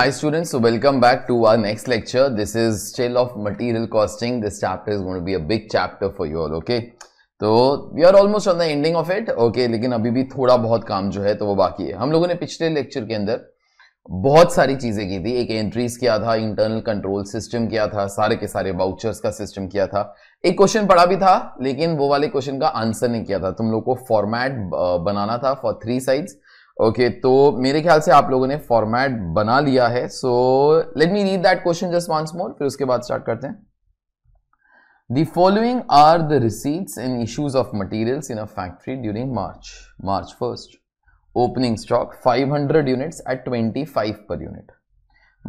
Hi students, so welcome back to our next lecture. This is still of material costing. This chapter is going to be a big chapter for तो we are almost on the ending of it okay लेकिन अभी भी थोड़ा बहुत काम जो है तो वो बाकी है हम लोगों ने पिछले लेक्चर के अंदर बहुत सारी चीज़ें की थी एक एंट्रीज किया था इंटरनल कंट्रोल सिस्टम किया था सारे के सारे बाउचर्स का सिस्टम किया था एक क्वेश्चन पढ़ा भी था लेकिन वो वाले क्वेश्चन का आंसर नहीं किया था तुम लोग को फॉर्मेट बनाना था for three sides okay okay, तो मेरे ख्याल से आप लोगों ने फॉर्मेट बना लिया है so let me read that question just once more फिर उसके बाद स्टार्ट करते हैं The following are the receipts and issues of materials in a factory during March. March 1st. Opening stock 500 units at 25 per unit.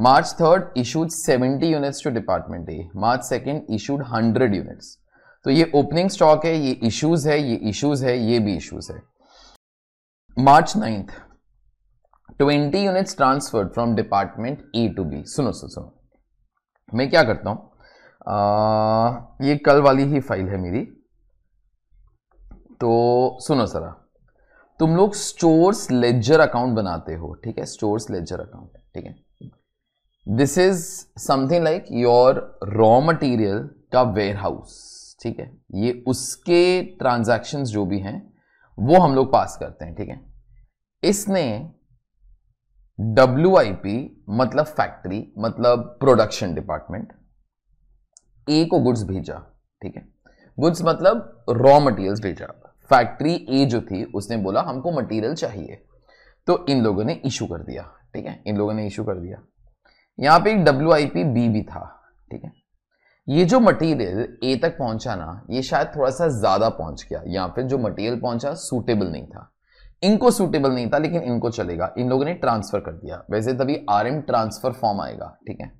March 3rd issued 70 units to Department A. March 2nd issued 100 units. तो ये opening stock है ये issues है ये issues है ये भी issues है March ninth twenty units transfer from department A to B सुनो सुनो सुनो मैं क्या करता आ, ये कल वाली ही फाइल है मेरी तो सुनो सरा तुम लोग स्टोर्स लेजर अकाउंट बनाते हो ठीक है स्टोर्स लेजर अकाउंट ठीक है this is something like your raw material का वेयर हाउस ठीक है ये उसके ट्रांजैक्शंस जो भी हैं वो हम लोग पास करते हैं ठीक है इसने डब्ल्यू मतलब फैक्ट्री मतलब प्रोडक्शन डिपार्टमेंट ए को गुड्स भेजा ठीक है गुड्स मतलब रॉ मटेरियल्स भेजा फैक्ट्री ए जो थी उसने बोला हमको मटेरियल चाहिए तो इन लोगों ने इशू कर दिया ठीक है इन लोगों ने इशू कर दिया पर पे एक डब्ल्यू बी भी था ठीक है ये जो मटेरियल ए तक पहुंचा ना ये शायद थोड़ा सा ज्यादा पहुंच गया या फिर जो मटेरियल पहुंचा सूटेबल नहीं था इनको सूटेबल नहीं था लेकिन इनको चलेगा इन लोगों ने ट्रांसफर कर दिया वैसे तभी आर एम ट्रांसफर फॉर्म आएगा ठीक है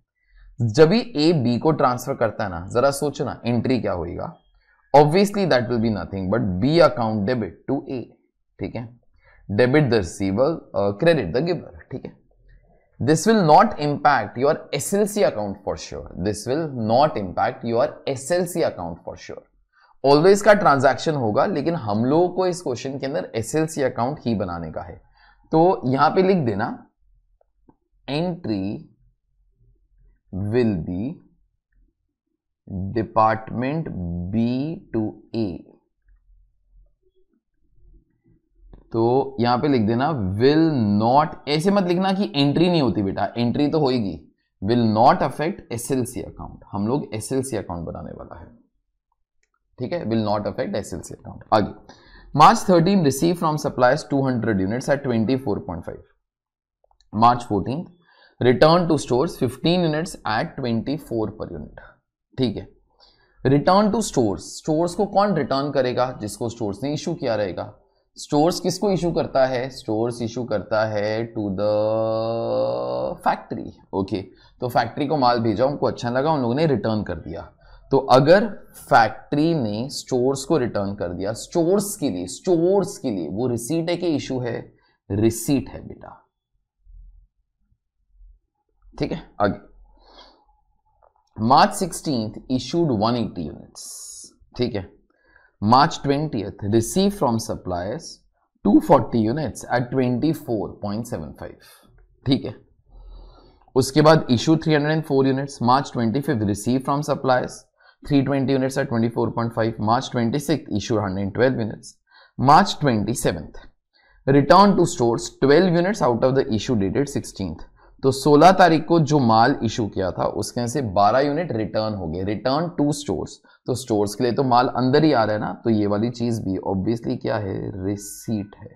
जब भी ए बी को ट्रांसफर करता है ना जरा सोचो ना एंट्री क्या होगा obviously that will be nothing but B account debit to A ठीक है debit the receiver credit the giver ठीक है this will not impact your S L C account for sure this will not impact your S L C account for sure always का transaction होगा लेकिन हम लोगों को इस क्वेश्चन के अंदर एस एल सी अकाउंट ही बनाने का है तो यहां पर लिख देना entry will be department B यहाँ पे लिख देना विल नॉट ऐसे मत लिखना कि एंट्री नहीं होती बेटा एंट्री तो होगी will not affect S L C account हम लोग एस एल सी अकाउंट बनाने वाला है ठीक है will not affect S L C account आगे March thirteen receive from suppliers two hundred units at twenty four point five March fourteen return to store fifteen units at twenty four per unit ठीक है return to stores stores को कौन return करेगा जिसको stores ने issue किया रहेगा stores किसको इशू करता है स्टोर्स इशू करता है टू द फैक्ट्री ओके तो फैक्ट्री को माल भेजा उनको अच्छा लगा उन लोगों ने रिटर्न कर दिया तो अगर फैक्ट्री ने स्टोर्स को रिटर्न कर दिया स्टोर्स के लिए स्टोर्स के लिए वो रिसीट है कि इशू है रिसीट है बेटा ठीक है आगे मार्च सिक्सटींथ इशूड 180 यूनिट्स ठीक है March 20th, received from suppliers 240 units at 24.75 ठीक है उसके बाद issue 304 units March 25 receive from suppliers 320 units at 24.5 March 26 issue 112 units March 27th return to stores 12 units out of the issue dated 16th तो 16 तारीख को जो माल इशू किया था उसके से 12 यूनिट रिटर्न हो गए रिटर्न टू स्टोर्स तो स्टोर्स के लिए तो माल अंदर ही आ रहा है ना तो ये वाली चीज भी ऑब्वियसली क्या है रिसीट है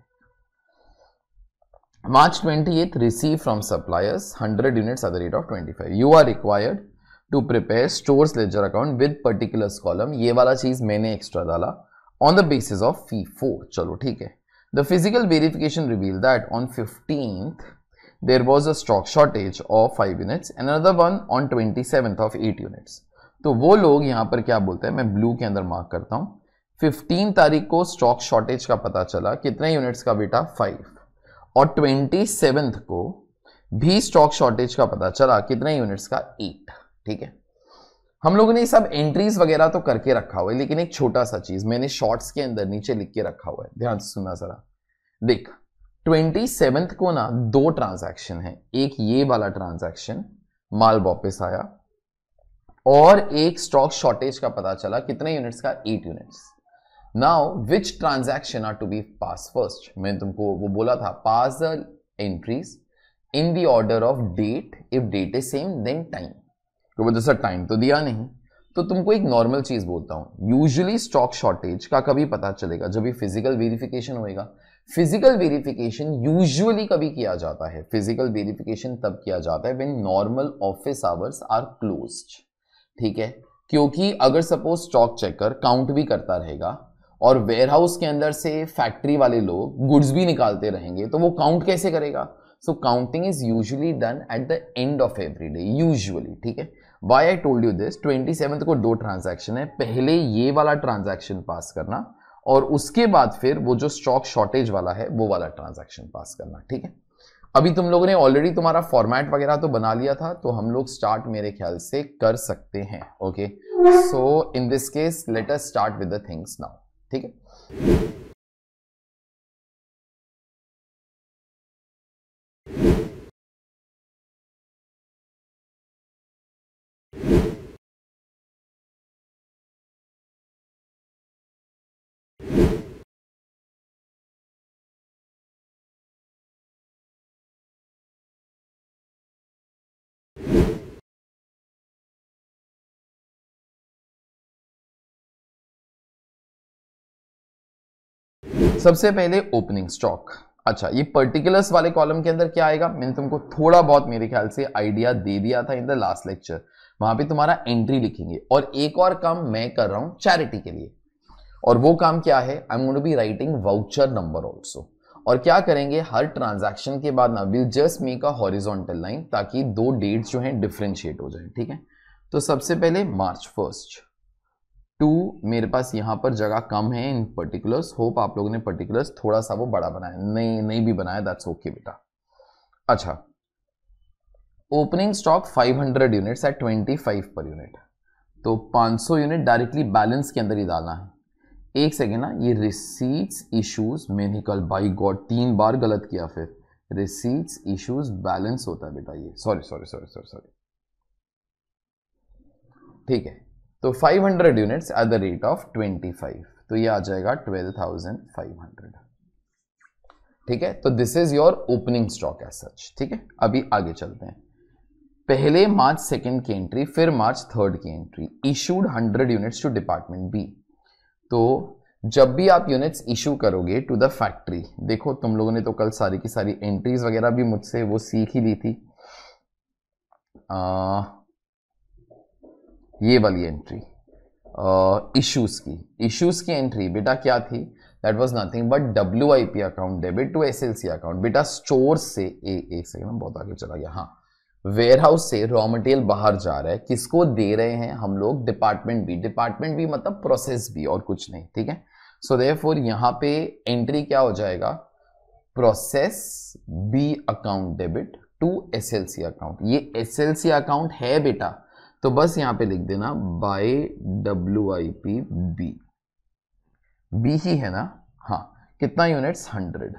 March twenty eighth receive from suppliers hundred unit at the rate of twenty five you are required to prepare stores ledger account with particular column ये वाला चीज मैंने एक्स्ट्रा डाला on the basis of FIFO चलो ठीक है the physical verification reveal that on fifteen there was a stock shortage of five units and another one on twenty seven of eight units तो वो लोग यहां पर क्या बोलते हैं मैं ब्लू के अंदर मार्क करता हूं फिफ्टीन तारीख को स्टॉक शॉर्टेज का पता चला कितने यूनिट्स का बेटा फाइव और ट्वेंटी को भी स्टॉक शॉर्टेज का पता चला कितने यूनिट्स का एट ठीक है हम लोगों ने सब एंट्रीज वगैरह तो करके रखा हुआ है लेकिन एक छोटा सा चीज मैंने शॉर्ट्स के अंदर नीचे लिख के रखा हुआ है ध्यान से सुनना जरा देख ट्वेंटी को ना दो ट्रांजैक्शन है एक ये वाला ट्रांजैक्शन माल वापस आया और एक स्टॉक शॉर्टेज का पता चला कितने यूनिट्स का eight units now which transaction are to be pass first मैंने तुमको वो बोला था pass the entries in the order of date if date is same then time क्योंकि जैसा टाइम तो दिया नहीं तो तुमको एक नॉर्मल चीज बोलता हूँ यूजुअली स्टॉक शॉर्टेज का कभी पता चलेगा जब भी फिजिकल वेरिफिकेशन होएगा फिजिकल वेरिफिकेशन यूजुअली कभी किया जाता है फिजिकल वेरिफिकेशन तब किया जाता है when normal office hours are closed ठीक है क्योंकि अगर सपोज स्टॉक चेकर काउंट भी करता रहेगा और वेयरहाउस के अंदर से फैक्ट्री वाले लोग गुड्स भी निकालते रहेंगे तो वो काउंट कैसे करेगा so counting is usually done at the end of every day usually ठीक है why I told you this twenty seventh को दो ट्रांजैक्शन है पहले ये वाला ट्रांजैक्शन पास करना और उसके बाद फिर वो जो स्टॉक शॉर्टेज वाला है वो वाला ट्रांजेक्शन पास करना ठीक है अभी तुम लोगों ने ऑलरेडी तुम्हारा फॉर्मेट वगैरह तो बना लिया था तो हम लोग स्टार्ट मेरे ख्याल से कर सकते हैं okay so in this case let us start with the things now ठीक है सबसे पहले ओपनिंग स्टॉक अच्छा ये पर्टिकुलर्स वाले कॉलम के अंदर क्या आएगा मैंने तुमको थोड़ा बहुत मेरे ख्याल से आइडिया दे दिया था इन द लास्ट लेक्चर वहां पे तुम्हारा एंट्री लिखेंगे और एक और काम मैं कर रहा हूं चैरिटी के लिए और वो काम क्या है I am going to be writing voucher number also और क्या करेंगे हर ट्रांजैक्शन के बाद ना will just make a horizontal line ताकि दो डेट्स जो हैं डिफ्रेंशिएट हो जाए ठीक है तो सबसे पहले मार्च फर्स्ट टू मेरे पास यहाँ पर जगह कम है इन पर्टिकुलर्स होप आप लोगों ने पर्टिकुलर्स थोड़ा सा वो बड़ा बनाया नहीं नहीं भी बनाया दैट्स ओके बेटा अच्छा opening stock 500 hundred units at twenty per unit तो 500 यूनिट डायरेक्टली बैलेंस के अंदर ही डालना है एक सेकेंड ना ये रिसीट्स इशूज मैंने कल बाई गॉड तीन बार गलत किया फिर रिसीट्स इशूज बैलेंस होता है बेटा ये sorry sorry sorry sorry sorry ठीक है तो 500 units at the rate of 25 तो ये आ जाएगा 12,500 ठीक है तो this is your opening stock as such ठीक है अभी आगे चलते हैं पहले मार्च सेकेंड की एंट्री फिर मार्च थर्ड की entry issued 100 units to department B तो जब भी आप यूनिट्स इशू करोगे टू द फैक्ट्री देखो तुम लोगों ने तो कल सारी की सारी एंट्रीज वगैरह भी मुझसे वो सीख ही ली थी आ, ये वाली एंट्री इश्यूज uh, की इश्यूज की एंट्री बेटा क्या थी that was nothing but W I P account debit to S L C account बेटा स्टोर से ए एक सेकेंड में बहुत आगे चला गया हाँ वेयर हाउस से रॉ मटेरियल बाहर जा रहा है किसको दे रहे हैं हम लोग डिपार्टमेंट भी डिपार्टमेंट भी मतलब प्रोसेस भी और कुछ नहीं ठीक है सो दे फोर यहाँ पे एंट्री क्या हो जाएगा process B account debit to S L C account ये एस एल सी अकाउंट है बेटा तो बस यहां पे लिख देना by W I P B B ही है ना हाँ कितना यूनिट्स हंड्रेड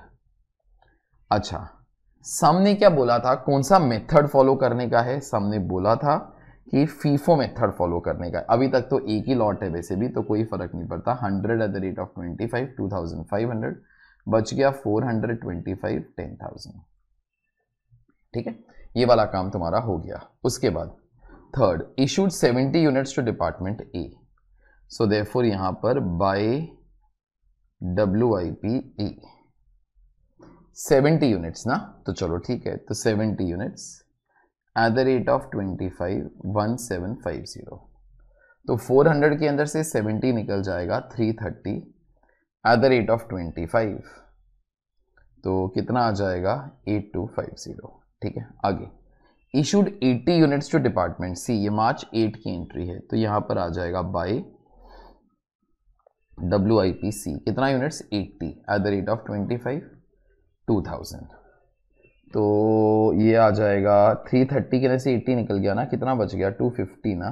अच्छा सामने क्या बोला था कौन सा मेथड फॉलो करने का है सामने बोला था कि फीफो मेथड फॉलो करने का अभी तक तो एक ही लॉट है वैसे भी तो कोई फर्क नहीं पड़ता hundred at the rate of twenty five two thousand five hundred बच गया four hundred twenty five ten thousand ठीक है ये वाला काम तुम्हारा हो गया उसके बाद third issued 70 units to department A so therefore यहाँ पर by W I P E seventy units ना तो चलो ठीक है तो seventy units at the rate of twenty five one seven five zero तो फोर हंड्रेड के अंदर से सेवेंटी निकल जाएगा three thirty at the rate of twenty five तो कितना आ जाएगा एट टू फाइव ज़ीरो ठीक है आगे issued 80 units to department C ये मार्च 8 की एंट्री है तो यहाँ पर आ जाएगा by W I P C कितना units 80 at the rate of 25 2000 तो ये आ जाएगा 330 के से 80 निकल गया ना कितना बच गया 250 ना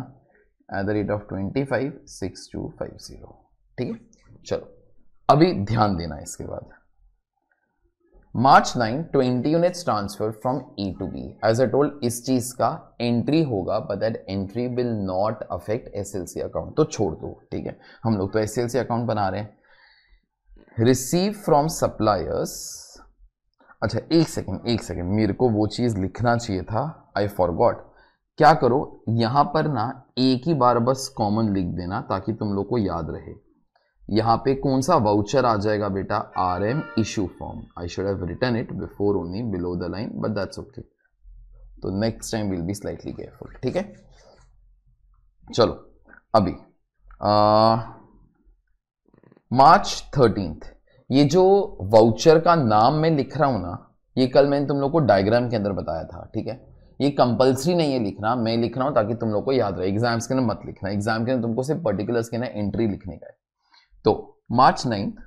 एट द रेट ऑफ 25 6250 ठीक है चलो अभी ध्यान देना इसके बाद March nine twenty units transfer from A to B as I told इस चीज का एंट्री होगा but that entry will not affect S L C account तो छोड़ दो ठीक है हम लोग तो एस एल सी अकाउंट बना रहे हैं रिसीव फ्रॉम सप्लायर्स अच्छा एक सेकेंड एक सेकेंड मेरे को वो चीज़ लिखना चाहिए था आई फॉर क्या करो यहां पर ना एक ही बार बस कॉमन लिख देना ताकि तुम लोग को याद रहे यहाँ पे कौन सा वाउचर आ जाएगा बेटा R M issue form I should have return it before only below the line but that's okay तो next time will be slightly careful ठीक है चलो अभी मार्च थर्टींथ ये जो वाउचर का नाम मैं लिख रहा हूं ना ये कल मैंने तुम लोग को डायग्राम के अंदर बताया था ठीक है ये कंपलसरी नहीं है लिखना मैं लिख रहा हूं ताकि तुम लोग को याद रहे एग्जाम्स के ना मत लिखना एग्जाम के ना तुमको सिर्फ पर्टिकुलर्स के ना एंट्री लिखने का है तो मार्च नाइन्थ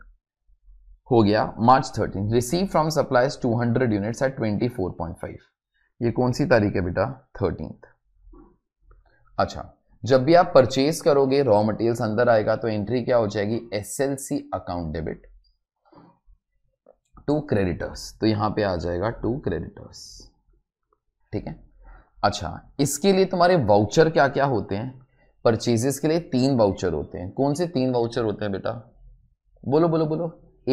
हो गया March thirteen receive from supplies 200 units at five ये कौन सी तारीख है बेटा थर्टीन अच्छा जब भी आप परचेज करोगे रॉ मटेरियल्स अंदर आएगा तो एंट्री क्या हो जाएगी S L C account debit to creditors तो यहां पे आ जाएगा टू क्रेडिटर्स ठीक है अच्छा इसके लिए तुम्हारे वाउचर क्या क्या होते हैं परचेजेस के लिए तीन वाउचर होते हैं कौन से तीन वाउचर होते हैं बेटा बोलो बोलो बोलो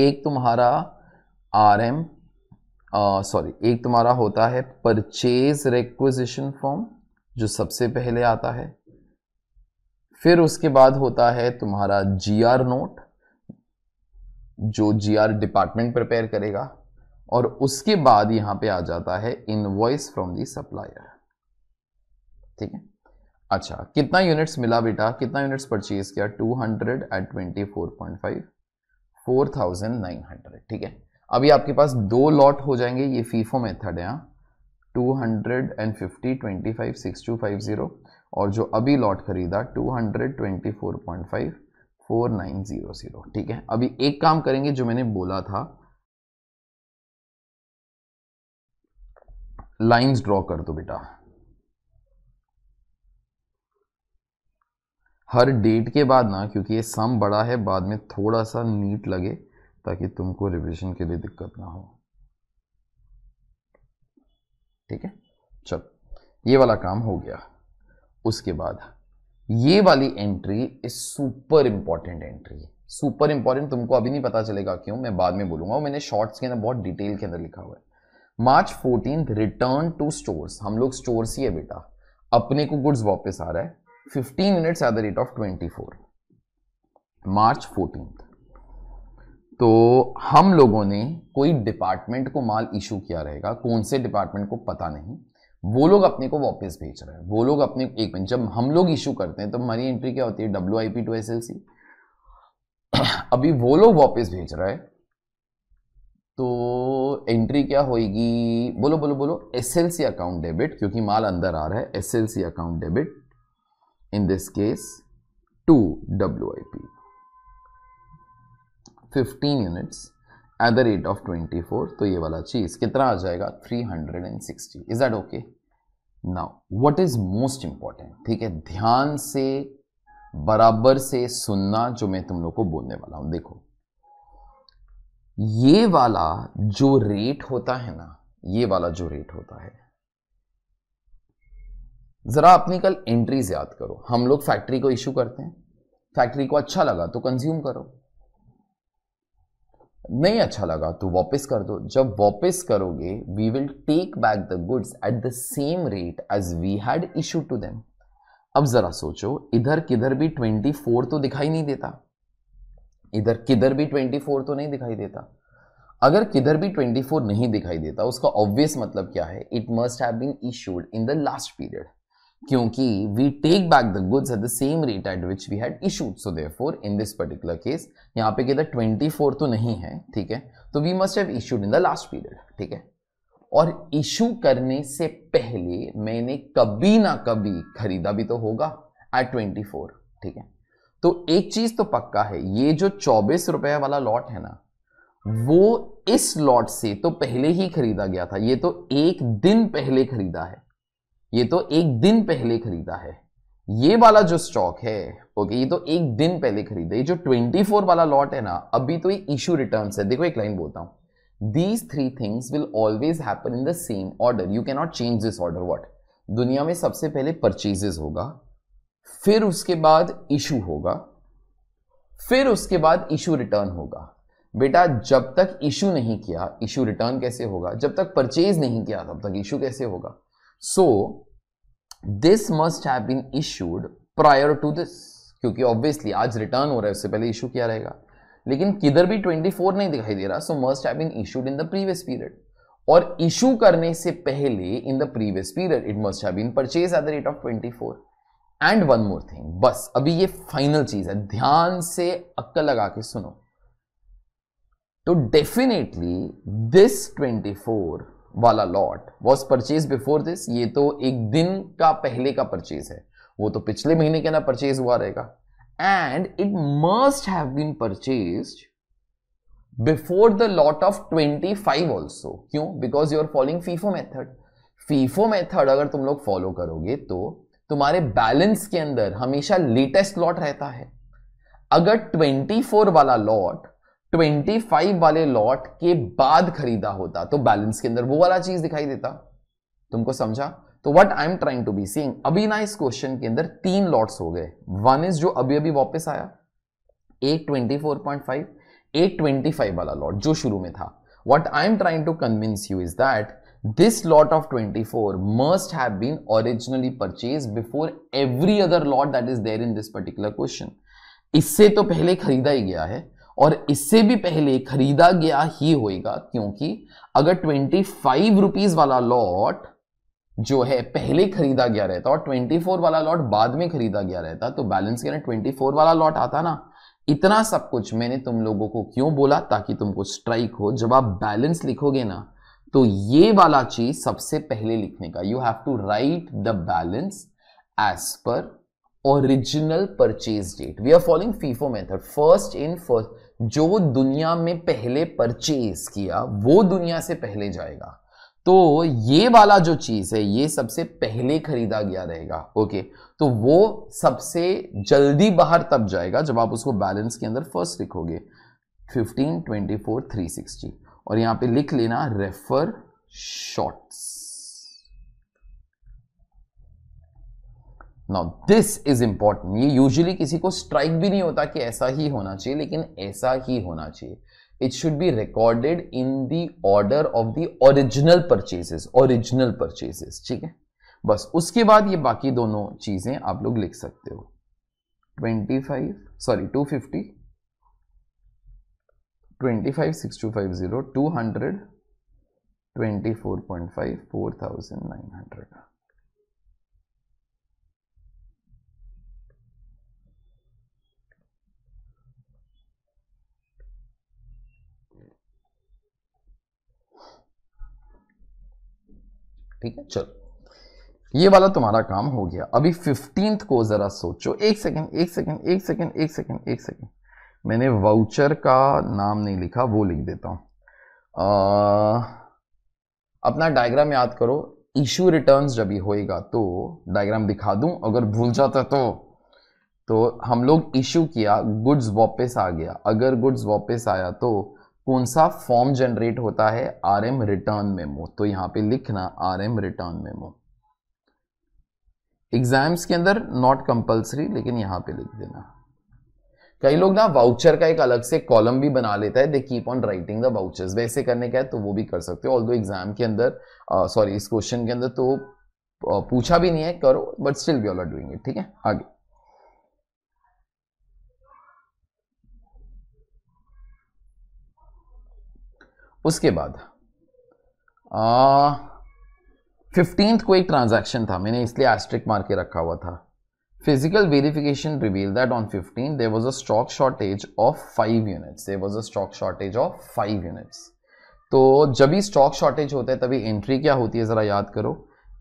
एक तुम्हारा आर एम सॉरी एक तुम्हारा होता है परचेज रिक्विजिशन फॉर्म जो सबसे पहले आता है फिर उसके बाद होता है तुम्हारा जीआर नोट जो जीआर डिपार्टमेंट प्रिपेयर करेगा और उसके बाद यहां पे आ जाता है इनवॉइस फ्रॉम दी सप्लायर ठीक है अच्छा कितना यूनिट्स मिला बेटा कितना यूनिट्स परचेज किया 200 एट 24.5 4900 ठीक है अभी आपके पास दो लॉट हो जाएंगे ये फीफो मेथड है two hundred and fifty twenty five six two five zero और जो अभी लॉट खरीदा two hundred twenty four point five four nine zero zero ठीक है अभी एक काम करेंगे जो मैंने बोला था लाइंस ड्रॉ कर दो बेटा हर डेट के बाद ना क्योंकि ये सम बड़ा है बाद में थोड़ा सा नीट लगे ताकि तुमको रिविजन के लिए दिक्कत ना हो ठीक है चल ये वाला काम हो गया उसके बाद ये वाली entry is super important entry super important तुमको अभी नहीं पता चलेगा क्यों मैं बाद में बोलूंगा मैंने शॉर्ट्स के अंदर बहुत डिटेल के अंदर लिखा हुआ है March fourteen return to stores हम लोग स्टोर्स ही है बेटा अपने को गुड्स वापस आ रहा है 15 minutes at the rate of 24 March fourteen तो हम लोगों ने कोई डिपार्टमेंट को माल इशू किया रहेगा कौन से डिपार्टमेंट को पता नहीं वो लोग अपने को वापस भेज रहे हैं वो लोग अपने एक मिनट जब हम लोग इशू करते हैं तो हमारी एंट्री क्या होती है W I P to S L C अभी वो लोग वापस भेज रहे हैं तो एंट्री क्या होगी बोलो बोलो बोलो S L C account debit क्योंकि माल अंदर आ रहा है S L C account debit in this case 2 WIP 15 units at the rate of 24 तो ये वाला चीज कितना आ जाएगा 360 is that okay now what is most important ठीक है ध्यान से बराबर से सुनना जो मैं तुम लोग को बोलने वाला हूं देखो ये वाला जो रेट होता है ना ये वाला जो रेट होता है ज़रा अपनी कल एंट्रीज याद करो हम लोग फैक्ट्री को इशू करते हैं फैक्ट्री को अच्छा लगा तो कंज्यूम करो नहीं अच्छा लगा तो वापस कर दो जब वापस करोगे we will take back the goods at the same rate as we had issue to them अब जरा सोचो इधर किधर भी 24 तो दिखाई नहीं देता इधर किधर भी 24 तो नहीं दिखाई देता अगर किधर भी 24 नहीं दिखाई देता उसका ऑब्वियस मतलब क्या है it must have been issued in the last period क्योंकि we take back the goods at the same rate at which we had issued so for in this particular case यहाँ पे कहता ट्वेंटी फोर तो नहीं है ठीक है तो we must have issued in the last period ठीक है और इशू करने से पहले मैंने कभी ना कभी खरीदा भी तो होगा एट ट्वेंटी फोर ठीक है तो एक चीज तो पक्का है ये जो चौबीस रुपए वाला लॉट है ना वो इस लॉट से तो पहले ही खरीदा गया था ये तो एक दिन पहले खरीदा है ये तो एक दिन पहले खरीदा है ये वाला जो स्टॉक है ओके ये तो एक दिन पहले खरीदा ये जो 24 वाला लॉट है ना अभी तो ये इशू रिटर्न है देखो एक लाइन बोलता हूं these three things will always happen in the same order you cannot change this order what दुनिया में सबसे पहले परचेजेस होगा फिर उसके बाद इशू होगा फिर उसके बाद इशू रिटर्न होगा बेटा जब तक इशू नहीं किया इशू रिटर्न कैसे होगा जब तक परचेज नहीं किया तब तक इशू कैसे होगा so so, this must have been issued prior to this क्योंकि ऑब्वियसली आज रिटर्न हो रहा है उससे पहले इशू किया रहेगा लेकिन किधर भी 24 नहीं दिखाई दे रहा so must have been issued in the previous period और इशू करने से पहले in the previous period it must have been purchase at the rate of 24 and one more thing बस अभी ये फाइनल चीज है ध्यान से अक्कल लगा के सुनो तो डेफिनेटली दिस ट्वेंटी वाला lot was purchase before this ये तो एक दिन का पहले का परचेज है वो तो पिछले महीने के ना परचेज हुआ रहेगा and it must have been purchase before the lot of twenty five also क्यों because you are following FIFO method FIFO method अगर तुम लोग फॉलो करोगे तो तुम्हारे बैलेंस के अंदर हमेशा लेटेस्ट लॉट रहता है अगर ट्वेंटी फोर वाला लॉट 25 वाले लॉट के बाद खरीदा होता तो बैलेंस के अंदर वो वाला चीज दिखाई देता तुमको समझा तो what I am trying to be seeing अभी ना इस क्वेश्चन के अंदर तीन लॉट्स हो गए वन इज जो अभी अभी वापस आया एक ट्वेंटी फोर वाला लॉट जो शुरू में था what I am trying to convince you is that this lot of 24 must have been originally purchased before every other lot that is there in this particular question इससे तो पहले खरीदा ही गया है और इससे भी पहले खरीदा गया ही होएगा क्योंकि अगर ट्वेंटी फाइव रुपीज वाला लॉट जो है पहले खरीदा गया रहता और ट्वेंटी फोर वाला लॉट बाद में खरीदा गया रहता तो बैलेंस के ना ट्वेंटी फोर वाला लॉट आता ना इतना सब कुछ मैंने तुम लोगों को क्यों बोला ताकि तुमको स्ट्राइक हो जब आप बैलेंस लिखोगे ना तो ये वाला चीज सबसे पहले लिखने का you have to write the balance as per original purchase date we are following FIFO method first in first जो दुनिया में पहले परचेज किया वो दुनिया से पहले जाएगा तो ये वाला जो चीज़ है ये सबसे पहले खरीदा गया रहेगा ओके तो वो सबसे जल्दी बाहर तब जाएगा जब आप उसको बैलेंस के अंदर फर्स्ट लिखोगे 15, 24, 360 और यहां पे लिख लेना refer shorts now this is important ये यूजुअली किसी को स्ट्राइक भी नहीं होता कि ऐसा ही होना चाहिए लेकिन ऐसा ही होना चाहिए it should be recorded in the order of the original purchases original purchases ठीक है बस उसके बाद ये बाकी दोनों चीजें आप लोग लिख सकते हो 25 sorry 250 five four thousand nine hundred ठीक है चलो ये वाला तुम्हारा काम हो गया अभी फिफ्टींथ को ज़रा सोचो एक सेकेंड एक सेकेंड एक सेकेंड एक सेकेंड एक सेकेंड मैंने वाउचर का नाम नहीं लिखा वो लिख देता हूं आ, अपना डायग्राम याद करो इशू रिटर्न्स जब भी होएगा तो डायग्राम दिखा दूं अगर भूल जाता तो तो हम लोग इशू किया गुड्स वापस आ गया अगर गुड्स वापस आया तो कौन सा फॉर्म जनरेट होता है आर एम रिटर्न मेमो तो यहां पे लिखना R M return memo exams के अंदर नॉट कंपल्सरी लेकिन यहां पे लिख देना कई लोग ना वाउचर का एक अलग से कॉलम भी बना लेता है they keep on writing the vouchers वैसे करने का है तो वो भी कर सकते हो ऑल दो एग्जाम के अंदर सॉरी इस क्वेश्चन के अंदर तो पूछा भी नहीं है करो but still we all are doing it ठीक है आगे उसके बाद फिफ्टींथ को एक ट्रांजैक्शन था मैंने इसलिए एस्ट्रिक मार के रखा हुआ था physical verification reveal that on fifteen there was a stock shortage of five units there was a stock shortage of five units तो जब भी स्टॉक शॉर्टेज होता है तभी एंट्री क्या होती है ज़रा याद करो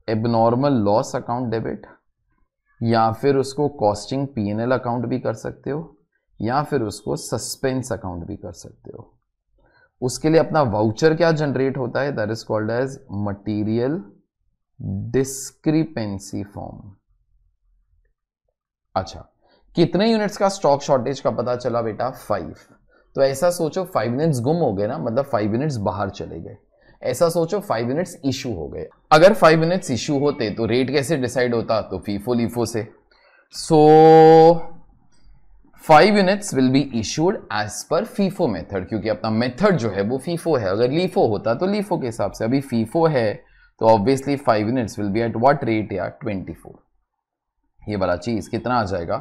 एबनॉर्मल लॉस अकाउंट डेबिट या फिर उसको कॉस्टिंग एल अकाउंट भी कर सकते हो या फिर उसको सस्पेंस अकाउंट भी कर सकते हो उसके लिए अपना वाउचर क्या जनरेट होता है that is called as material discrepancy form अच्छा कितने यूनिट्स का स्टॉक शॉर्टेज का पता चला बेटा फाइव तो ऐसा सोचो फाइव यूनिट्स गुम हो गए ना मतलब फाइव यूनिट्स बाहर चले गए ऐसा सोचो फाइव यूनिट्स इशू हो गए अगर फाइव यूनिट्स इशू होते तो रेट कैसे डिसाइड होता तो फीफो लीफो से so so, five units will be issued as per FIFO method क्योंकि अपना मेथड जो है वो फीफो है अगर लीफो होता तो लीफो के हिसाब से अभी फीफो है तो obviously five units will be at what rate या ट्वेंटी फोर ये वाला चीज कितना आ जाएगा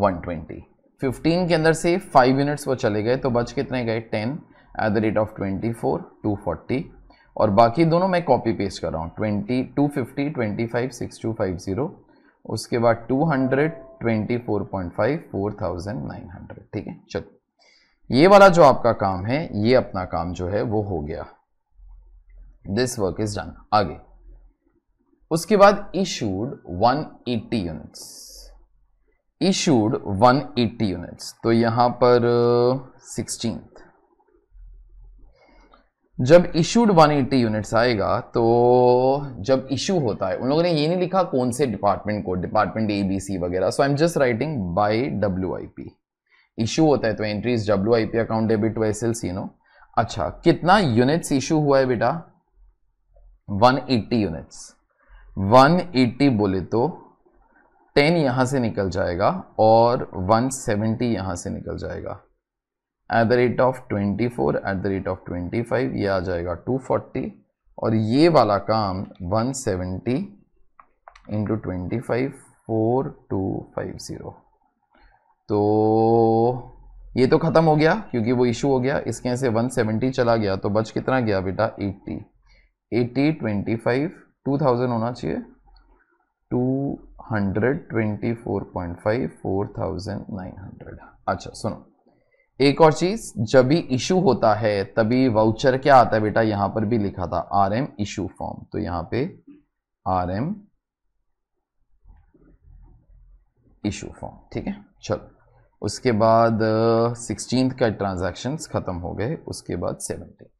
वन ट्वेंटी फिफ्टीन के अंदर से फाइव यूनिट्स वो चले गए तो बच कितने गए ten at the rate of twenty four two forty और बाकी दोनों मैं कॉपी पेस्ट कर रहा हूँ twenty two fifty twenty five six two five zero उसके बाद two hundred twenty four point five four thousand nine hundred ठीक है चलो ये वाला जो आपका काम है ये अपना काम जो है वो हो गया दिस वर्क इज डन आगे उसके बाद issued 180 units issued eighty units तो यहां पर सिक्सटीन uh, 16 जब इशूड 180 यूनिट्स आएगा तो जब इशू होता है उन लोगों ने ये नहीं लिखा कौन से डिपार्टमेंट को डिपार्टमेंट ए बी सी वगैरह so I am just writing by W I P issue होता है तो entries W I P account debit to S L C no अच्छा कितना यूनिट्स इशू हुआ है बेटा 180 यूनिट्स 180 बोले तो 10 यहाँ से निकल जाएगा और 170 यहाँ से निकल जाएगा at the rate of twenty four at the rate of twenty five ये आ जाएगा टू फोर्टी और ये वाला काम one seventy into twenty five four two five zero तो ये तो ख़त्म हो गया क्योंकि वो इशू हो गया इसके यहाँ से वन सेवेंटी चला गया तो बच कितना गया बेटा eighty eighty twenty five two thousand होना चाहिए two hundred twenty four point five four thousand nine hundred अच्छा सुनो एक और चीज जब भी इशू होता है तभी वाउचर क्या आता है बेटा यहां पर भी लिखा था आर एम इशू फॉर्म तो यहां पे आर एम इशू फॉर्म ठीक है चलो उसके बाद सिक्सटीन uh, का ट्रांजेक्शन खत्म हो गए उसके बाद सेवनटीन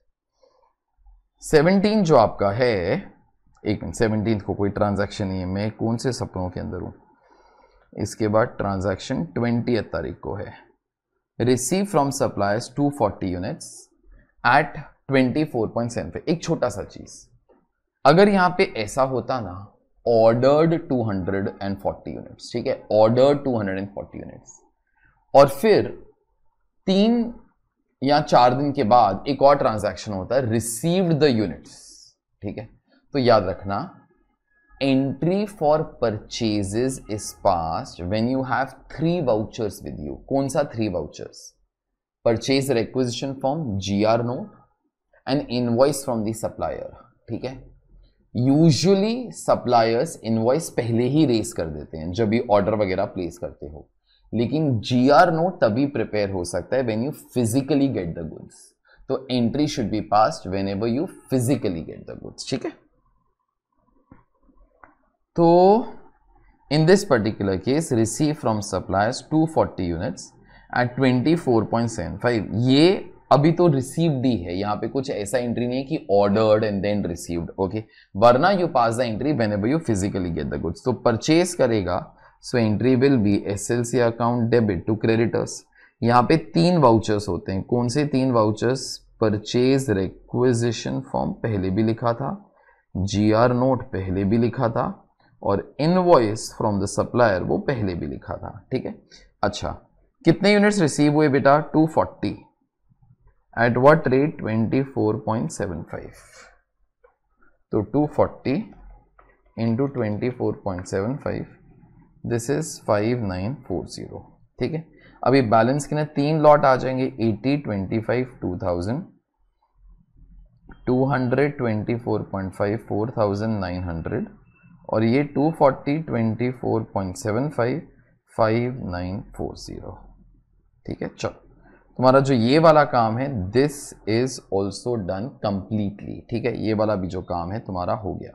सेवनटीन जो आपका है एक मिनट सेवनटीन को कोई ट्रांजेक्शन नहीं है मैं कौन से सपनों के अंदर हूं इसके बाद ट्रांजेक्शन ट्वेंटी तारीख को है receive from suppliers 240 units at twenty एक छोटा सा चीज अगर यहां पे ऐसा होता ना ऑर्डर्ड 240 यूनिट्स ठीक है ऑर्डर्ड 240 यूनिट्स और फिर तीन या चार दिन के बाद एक और ट्रांजैक्शन होता है रिसीव्ड द यूनिट्स ठीक है तो याद रखना entry for purchase is pass when you have three vouchers with you कौन सा three vouchers purchase requisition form G R note and invoice from supplier ठीक है यूजली सप्लायर्स इनवॉइस पहले ही रेस कर देते हैं जब भी ऑर्डर वगैरह प्लेस करते हो लेकिन जी आर नोट तभी प्रिपेयर हो सकता है when you physically get the goods तो entry should be pass whenever you physically get the goods ठीक है तो in this particular case receive from suppliers 240 forty units at twenty four point five ये अभी तो received ही है यहाँ पे कुछ ऐसा एंट्री नहीं है कि ordered and then received okay वरना you pass the entry whenever you physically get the goods तो परचेज करेगा so entry will be S L C account debit to creditors यहाँ पे तीन वाउचर्स होते हैं कौन से तीन वाउचर्स परचेज रिक्विजिशन फॉर्म पहले भी लिखा था जी आर नोट पहले भी लिखा था और इनवॉइस फ्रॉम द सप्लायर वो पहले भी लिखा था ठीक है अच्छा कितने यूनिट्स रिसीव हुए बेटा 240 forty at what rate twenty तो 240 फोर्टी इंटू दिस इज 5940 ठीक है अभी बैलेंस के ना तीन लॉट आ जाएंगे 80 25 2000 200 4900 और ये 240 24.75 जीरो ठीक है चलो तुम्हारा जो ये वाला काम है this is also done completely ठीक है ये वाला भी जो काम है तुम्हारा हो गया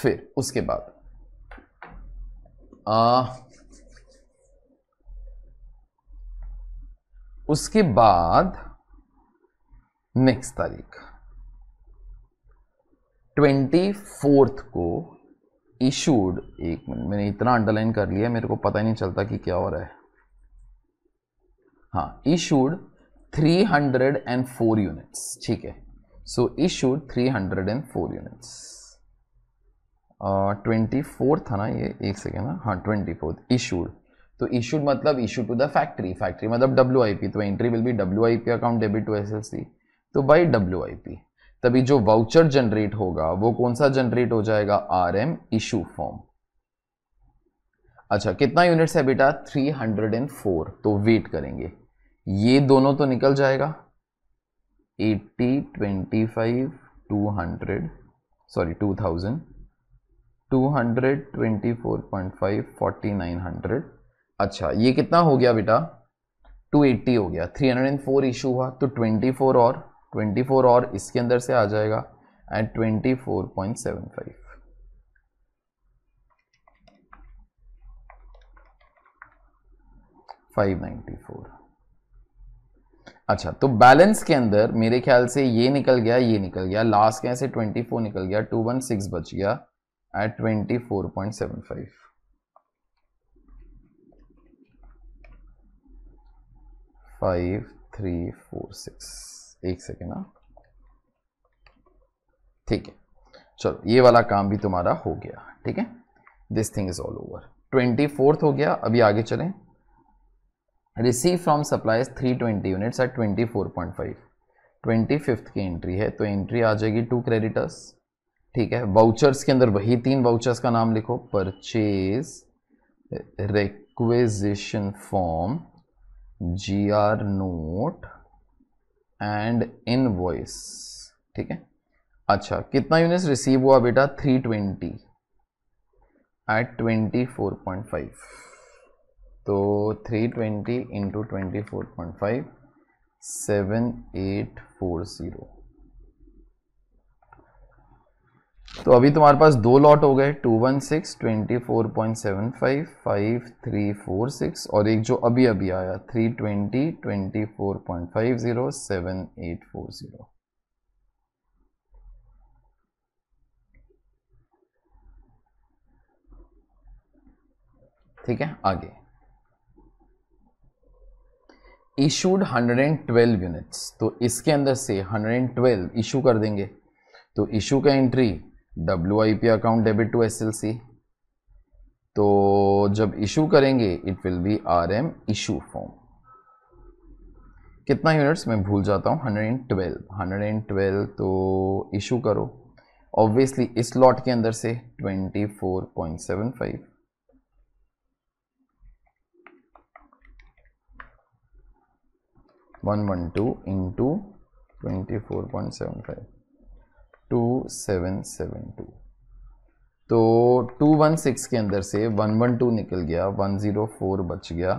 फिर उसके बाद आ, उसके बाद नेक्स्ट तारीख ट्वेंटी फोर्थ को इशूड एक मिनट मैंने इतना अंडरलाइन कर लिया मेरे को पता ही नहीं चलता कि क्या हो रहा है हाँ issued three hundred and four units ठीक है so issued three hundred and four units twenty fourth था ना ये एक सेकेंड ना हाँ ट्वेंटी फोर्थ इशूड तो इशूड मतलब issue to the factory factory मतलब डब्ल्यू तो entry will be W I P account debit to S S C तो बाई डब्ल्यू तभी जो वाउचर जनरेट होगा वो कौन सा जनरेट हो जाएगा आर एम इशू फॉर्म अच्छा कितना यूनिट्स है बेटा 304 तो वेट करेंगे ये दोनों तो निकल जाएगा 80 25 200 सॉरी 2000 224.5 हंड्रेड अच्छा ये कितना हो गया बेटा 280 हो गया 304 इशू हुआ तो 24 और ट्वेंटी फोर और इसके अंदर से आ जाएगा and twenty four point seven five five ninety four अच्छा तो बैलेंस के अंदर मेरे ख्याल से ये निकल गया ये निकल गया लास्ट के यहाँ ट्वेंटी फोर निकल गया टू वन सिक्स बच गया at twenty four point seven five five three four six एक सेकेंड हाँ ठीक है चलो ये वाला काम भी तुम्हारा हो गया ठीक है this thing is all over twenty fourth हो गया अभी आगे चलें receive from three twenty units at twenty four point five twenty fifth की एंट्री है तो एंट्री आ जाएगी टू क्रेडिटर्स ठीक है वाउचर्स के अंदर वही तीन वाउचर्स का नाम लिखो purchase requisition form G R note and invoice ठीक है अच्छा कितना यूनिट्स रिसीव हुआ बेटा three twenty at twenty four point five तो three twenty into twenty four point five seven eight four zero तो अभी तुम्हारे पास दो लॉट हो गए two one six twenty four point seven five five three four six और एक जो अभी अभी आया three twenty twenty four point five zero seven eight four zero ठीक है आगे issued hundred and twelve units तो इसके अंदर से हंड्रेड एंड ट्वेल्व इशू कर देंगे तो इशू का entry W I P account debit to S L C तो जब इशू करेंगे it will be R M issue form कितना यूनिट्स मैं भूल जाता हूँ hundred and twelve hundred and twelve तो इशू करो ऑब्वियसली इस लॉट के अंदर से twenty four point seven five one one two into twenty four point seven five two seven seven two तो टू वन सिक्स के अंदर से वन वन टू निकल गया वन ज़ीरो फोर बच गया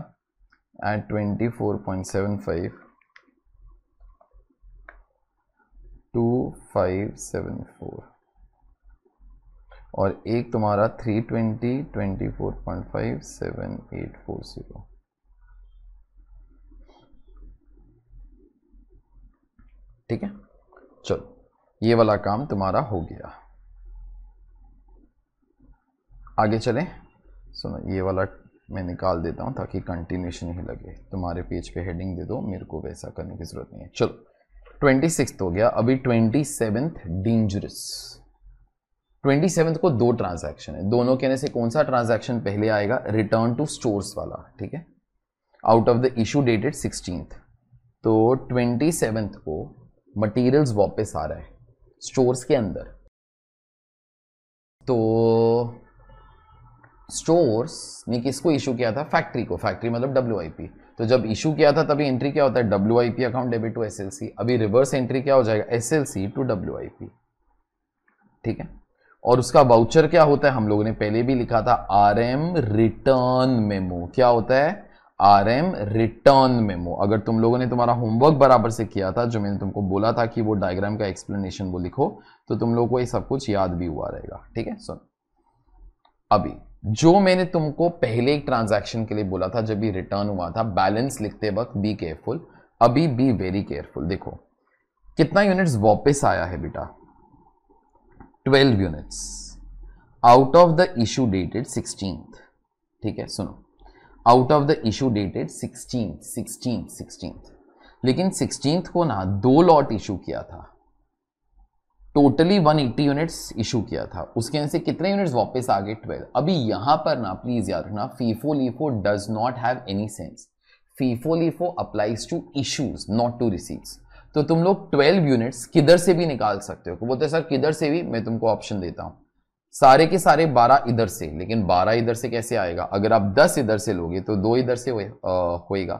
at twenty four point seven five two five seven four और एक तुम्हारा three twenty twenty four point five seven eight four zero ठीक है चलो ये वाला काम तुम्हारा हो गया आगे चलें सुनो ये वाला मैं निकाल देता हूं ताकि कंटिन्यूशन ही लगे तुम्हारे पेज पे हेडिंग दे दो मेरे को वैसा करने की ज़रूरत नहीं है चलो ट्वेंटी सिक्स हो गया अभी twenty seventh dangerous twenty seven को दो ट्रांजैक्शन है दोनों कहने से कौन सा ट्रांजैक्शन पहले आएगा रिटर्न टू स्टोर्स वाला ठीक है out of the issue dated sixteen तो ट्वेंटी को मटीरियल वापस आ रहा है स्टोर्स के अंदर तो स्टोर्स ने किसको इशू किया था फैक्ट्री को फैक्ट्री मतलब डब्ल्यू तो जब इशू किया था तभी एंट्री क्या होता है W account debit to S अभी रिवर्स एंट्री क्या हो जाएगा एस टू डब्ल्यू ठीक है और उसका वाउचर क्या होता है हम लोगों ने पहले भी लिखा था आर एम रिटर्न मेमो क्या होता है आर एम रिटर्न मेमो अगर तुम लोगों ने तुम्हारा होमवर्क बराबर से किया था जो मैंने तुमको बोला था कि वो डायग्राम का एक्सप्लेनेशन वो लिखो तो तुम लोग को ये सब कुछ याद भी हुआ रहेगा ठीक है सुन अभी जो मैंने तुमको पहले एक ट्रांजैक्शन के लिए बोला था जब भी रिटर्न हुआ था बैलेंस लिखते वक्त बी केयरफुल अभी बी वेरी केयरफुल देखो कितना यूनिट्स वापस आया है बेटा 12 units out of the issue dated sixteen ठीक है सुनो out of the issue dated sixteen sixteen sixteen लेकिन सिक्सटीन को ना दो लॉट इशू किया था टोटली 180 यूनिट्स इशू किया था उसके अंदर से कितने यूनिट्स वापस आ गए 12 अभी यहां पर ना प्लीज याद रखना FIFO LIFO does not have any sense FIFO LIFO applies to issues not to receipts तो तुम लोग 12 यूनिट्स किधर से भी निकाल सकते हो बोलते तो सर किधर से भी मैं तुमको ऑप्शन देता हूं सारे के सारे 12 इधर से लेकिन 12 इधर से कैसे आएगा अगर आप 10 इधर से लोगे तो दो इधर से होएगा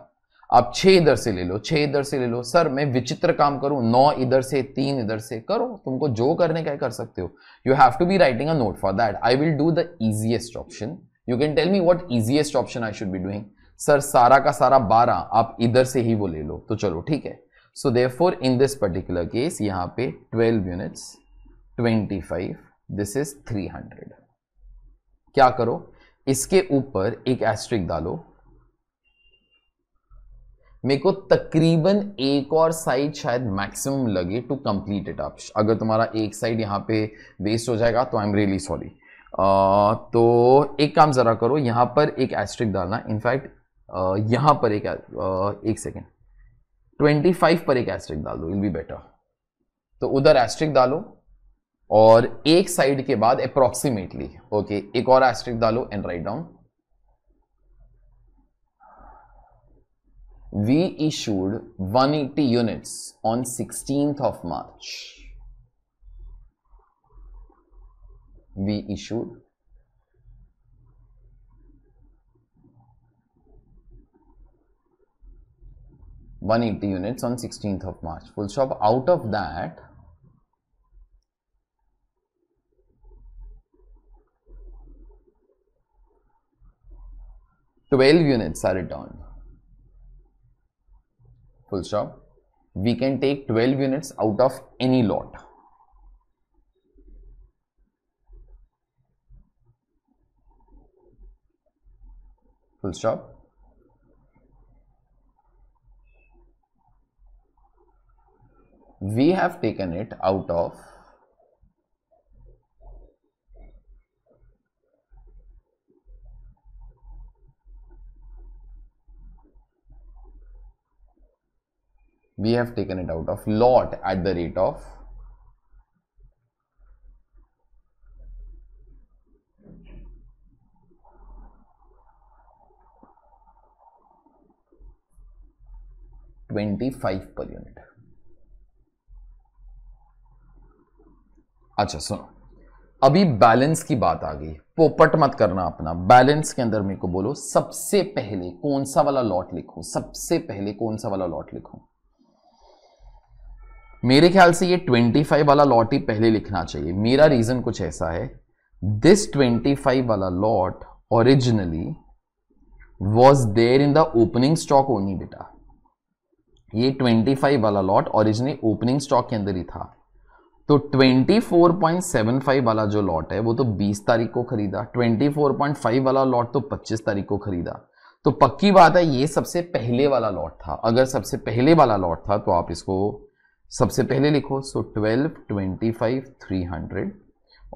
आप छः इधर से ले लो छः इधर से ले लो सर मैं विचित्र काम करूं नौ इधर से तीन इधर से करो तुमको जो करने का कर सकते हो you have to be writing a note for that I will do the easiest option you can tell me what easiest option I should be doing sir सारा का सारा बारह आप इधर से ही वो ले लो तो चलो ठीक है so there in this particular case यहाँ पे twelve units twenty five this is 300 क्या करो इसके ऊपर एक एस्ट्रिक डालो मेरे को तकरीबन एक और साइड शायद मैक्सिमम लगे टू कंप्लीट इट आप अगर तुम्हारा एक साइड यहां पे वेस्ट हो जाएगा तो आई एम रियली सॉरी तो एक काम ज़रा करो यहां पर एक एस्ट्रिक डालना इनफैक्ट यहां पर एक uh, एक सेकेंड ट्वेंटी फाइव पर एक एस्ट्रिक डाल दो विल बी बेटर तो उधर एस्ट्रिक डालो और एक साइड के बाद अप्रोक्सीमेटली ओके okay, एक और एस्ट्रिक डालो and write down we issued 180 units on sixteenth of March we issued one eighty units on sixteenth of March full stop out of that 12 units are returned. Full stop. We can take 12 units out of any lot. Full stop. We have taken it out of we have taken it out of lot at the rate of twenty five per unit अच्छा सुनो अभी balance की बात आ गई पोपट मत करना अपना बैलेंस के अंदर मेरे को बोलो सबसे पहले कौन सा वाला लॉट लिखो सबसे पहले कौन सा वाला लॉट लिखो मेरे ख्याल से ये 25 वाला लॉट ही पहले लिखना चाहिए मेरा रीजन कुछ ऐसा है दिस 25 वाला lot originally was there in the opening stock only बेटा ये 25 वाला लॉट ओरिजिनली ओपनिंग स्टॉक के अंदर ही था तो 24.75 वाला जो लॉट है वो तो 20 तारीख को खरीदा 24.5 वाला लॉट तो 25 तारीख को खरीदा तो पक्की बात है ये सबसे पहले वाला लॉट था अगर सबसे पहले वाला लॉट था तो आप इसको सबसे पहले लिखो so twelve twenty five three hundred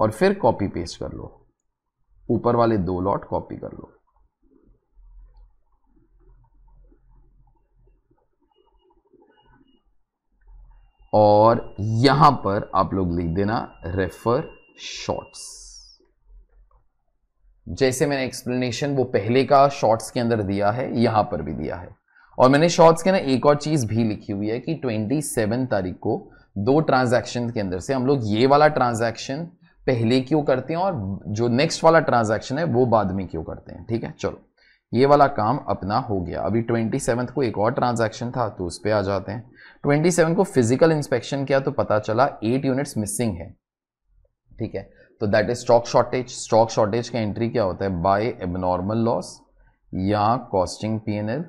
और फिर कॉपी पेस्ट कर लो ऊपर वाले दो लॉट कॉपी कर लो और यहां पर आप लोग लिख देना रेफर शॉर्ट्स जैसे मैंने एक्सप्लेनेशन वो पहले का शॉर्ट्स के अंदर दिया है यहां पर भी दिया है और मैंने शॉर्ट्स के ना एक और चीज़ भी लिखी हुई है कि ट्वेंटी सेवन तारीख को दो ट्रांजेक्शन के अंदर से हम लोग ये वाला ट्रांजेक्शन पहले क्यों करते हैं और जो नेक्स्ट वाला ट्रांजेक्शन है वो बाद में क्यों करते हैं ठीक है चलो ये वाला काम अपना हो गया अभी ट्वेंटी सेवन्थ को एक और ट्रांजेक्शन था तो उस पर आ जाते हैं ट्वेंटी सेवन को फिजिकल इंस्पेक्शन किया तो पता चला एट यूनिट्स मिसिंग है ठीक है तो that is stock shortage stock shortage का एंट्री क्या होता है बाय एबनॉर्मल लॉस या कॉस्टिंग पी एन एल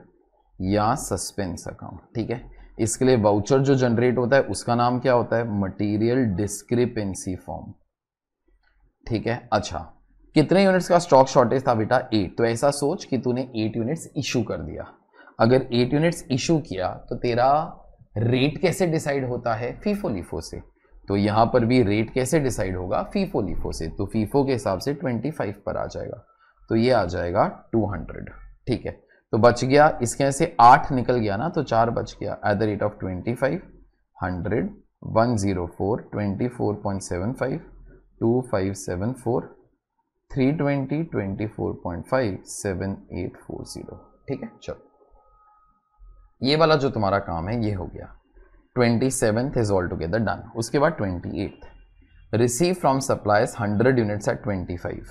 या सस्पेंस अकाउंट ठीक है इसके लिए वाउचर जो जनरेट होता है उसका नाम क्या होता है मटेरियल डिस्क्रिपेंसी फॉर्म ठीक है अच्छा कितने यूनिट्स का स्टॉक शॉर्टेज था बेटा एट तो ऐसा सोच कि तूने एट यूनिट्स इशू कर दिया अगर एट यूनिट्स इशू किया तो तेरा रेट कैसे डिसाइड होता है फीफो लिफो से तो यहां पर भी रेट कैसे डिसाइड होगा फीफो लिफो से तो फीफो के हिसाब से ट्वेंटी फाइव पर आ जाएगा तो ये आ जाएगा टू हंड्रेड ठीक है तो बच गया इसके ऐसे आठ निकल गया ना तो चार बच गया at the rate of twenty five hundred one zero four twenty four point seven five two five seven four three twenty twenty four point five seven eight four zero ठीक है चलो ये वाला जो तुम्हारा काम है ये हो गया twenty seven is all together done उसके बाद twenty eight receive from supplies hundred units at twenty five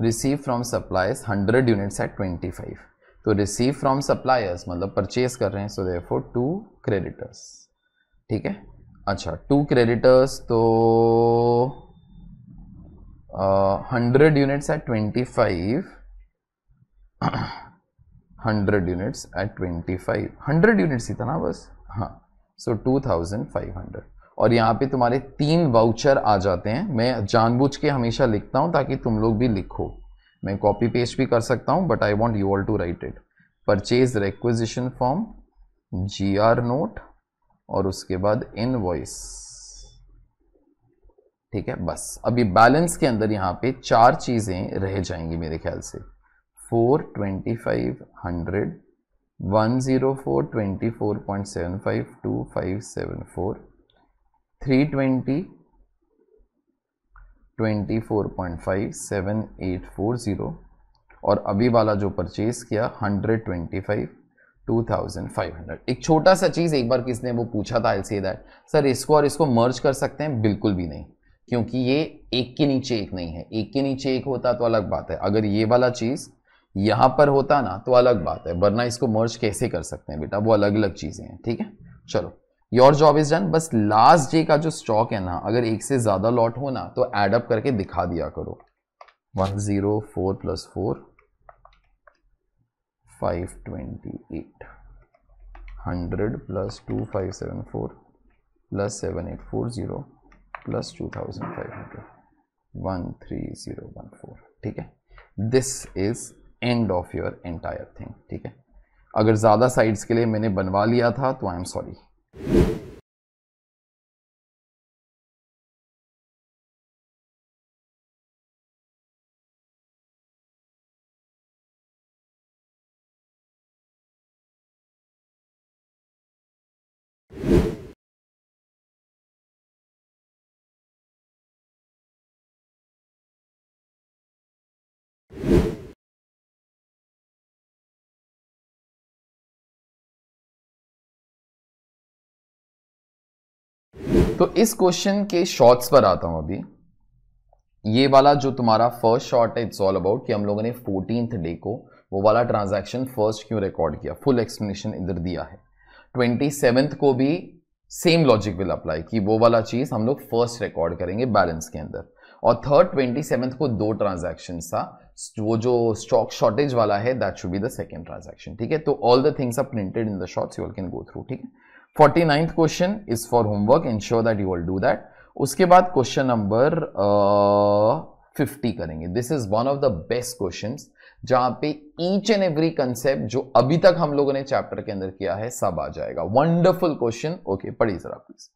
receive from suppliers hundred units at twenty five तो रिसीव फ्रॉम सप्लायर्स मतलब परचेज कर रहे हैं सो फोर टू क्रेडिटर्स ठीक है अच्छा टू क्रेडिटर्स तो hundred units at twenty five hundred units at twenty five hundred units ही था ना बस हाँ so two thousand five hundred और यहाँ पे तुम्हारे तीन वाउचर आ जाते हैं मैं जानबूझ के हमेशा लिखता हूँ ताकि तुम लोग भी लिखो मैं कॉपी पेस्ट भी कर सकता हूँ but I want you all to write it purchase requisition form G R note और उसके बाद इन वॉइस ठीक है बस अभी बैलेंस के अंदर यहाँ पे चार चीज़ें रह जाएंगी मेरे ख्याल से four twenty five hundred one zero four twenty four point seven five two five seven four three twenty twenty four point five seven eight four zero और अभी वाला जो परचेज़ किया hundred twenty five two thousand five hundred एक छोटा सा चीज़ एक बार किसने वो पूछा था एल सी दैट सर इसको और इसको मर्ज कर सकते हैं बिल्कुल भी नहीं क्योंकि ये एक के नीचे एक नहीं है एक के नीचे एक होता तो अलग बात है अगर ये वाला चीज़ यहाँ पर होता ना तो अलग बात है वरना इसको मर्ज कैसे कर सकते हैं बेटा वो अलग अलग चीज़ें हैं ठीक है चलो योर जॉब इज डन बस लास्ट डे का जो स्टॉक है ना अगर एक से ज्यादा लॉट हो ना तो एडअप करके दिखा दिया करो one zero four plus four five twenty eight hundred plus two five seven four plus seven eight four zero plus two thousand five hundred one three zero one four ठीक है this is end of your entire thing ठीक है अगर ज़्यादा sides के लिए मैंने बनवा लिया था तो आई एम सॉरी you तो इस क्वेश्चन के शॉर्ट्स पर आता हूं अभी ये वाला जो तुम्हारा फर्स्ट शॉर्ट है इट्स ऑल अबाउट कि हम लोगों ने फोर्टीन डे को वो वाला ट्रांजैक्शन फर्स्ट क्यों रिकॉर्ड किया फुल एक्सप्लेनेशन इधर दिया है ट्वेंटी को भी सेम लॉजिक विल अप्लाई कि वो वाला चीज़ हम लोग फर्स्ट रिकॉर्ड करेंगे बैलेंस के अंदर और थर्ड ट्वेंटी सेवेंथ को दो ट्रांजेक्शन था वो जो स्टॉक शॉर्टेज वाला है that should be the second transaction ठीक है तो all the things are printed in the shorts you can go through ठीक है forty ninth question is for homework ensure that you will do that उसके बाद question number fifty करेंगे this is one of the best question जहां पे each and every concept जो अभी तक हम लोगों ने चैप्टर के अंदर किया है सब आ जाएगा वंडरफुल क्वेश्चन ओके पढ़िए सर आप please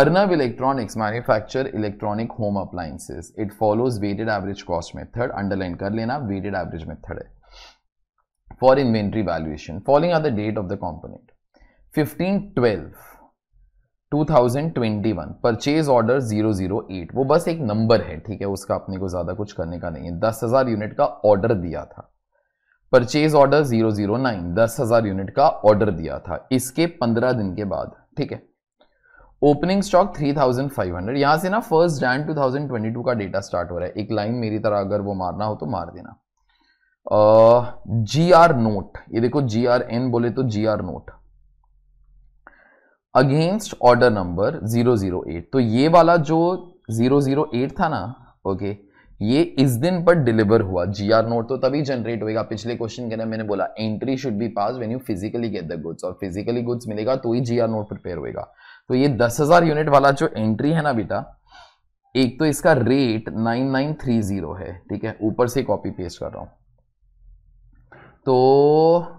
Arnav electronics manufacture electronic home appliances it follows weighted average cost method underline कर लेना वेटेड एवरेज मेथड है for inventory valuation following are the date of the component fifteen twelve one purchase order zero zero eight वो बस एक number है ठीक है उसका अपने को ज़्यादा कुछ करने का नहीं है दस हज़ार यूनिट का ऑर्डर दिया था परचेज ऑर्डर नाइन दस हज़ार यूनिट का ऑर्डर दिया था इसके पंद्रह दिन के बाद ठीक है opening stock three thousand five hundred यहां से ना फर्स्ट जैन टू का डेटा स्टार्ट हो रहा है एक लाइन मेरी तरह अगर वो मारना हो तो मार देना जी आर नोट ये देखो जी आर एन बोले तो G R note against order number 008 तो ये वाला जो 008 था ना ओके ये इस दिन पर डिलीवर हुआ जी आर नोट तो तभी जनरेट होगा पिछले क्वेश्चन के अंदर मैंने बोला entry should be pass when you physically get the goods और फिजिकली गुड्स मिलेगा तो ही जी आर नोट प्रिपेयर होगा तो ये दस हजार यूनिट वाला जो एंट्री है ना बेटा एक तो इसका रेट 9930 है ठीक है ऊपर से कॉपी पेस्ट कर रहा हूं तो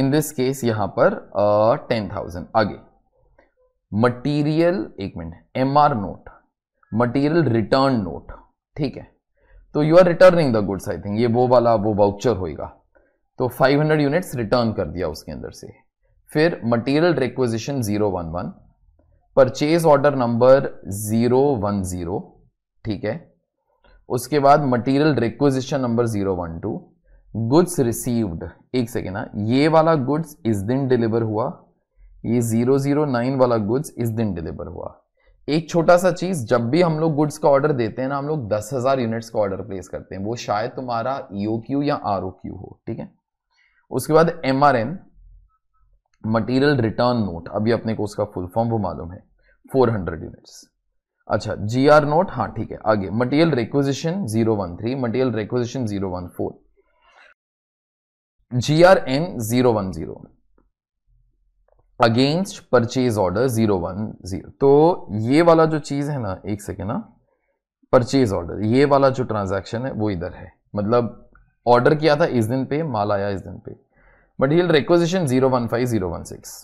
इन दिस केस यहां पर टेन uh, थाउजेंड आगे मटीरियल एक minute M R note material return note ठीक है तो you are returning the goods I think ये वो वाला वो वाउचर होएगा तो 500 यूनिट्स रिटर्न कर दिया उसके अंदर से फिर material requisition zero one one purchase order number zero one zero ठीक है उसके बाद material requisition number zero one two goods received एक सेकेंड ना हाँ, ये वाला गुड्स इस दिन डिलीवर हुआ ये जीरो जीरो नाइन वाला गुड्स इस दिन डिलीवर हुआ एक छोटा सा चीज जब भी हम लोग गुड्स का ऑर्डर देते हैं ना हम लोग दस हजार यूनिट्स का ऑर्डर प्लेस करते हैं वो शायद तुम्हारा ईओ e क्यू या आर ओ क्यू हो ठीक है उसके बाद M R N material return note अभी अपने को उसका फुल फॉर्म वो मालूम है फोर हंड्रेड यूनिट्स अच्छा जी आर नोट हाँ ठीक है आगे material requisition zero one three material requisition zero one four G R N zero one zero against purchase order zero one zero तो ये वाला जो चीज़ है ना एक सेकेंड ना परचेज ऑर्डर ये वाला जो ट्रांजेक्शन है वो इधर है मतलब ऑर्डर किया था इस दिन पे माल आया इस दिन पे बट हिल requisition zero one five zero one six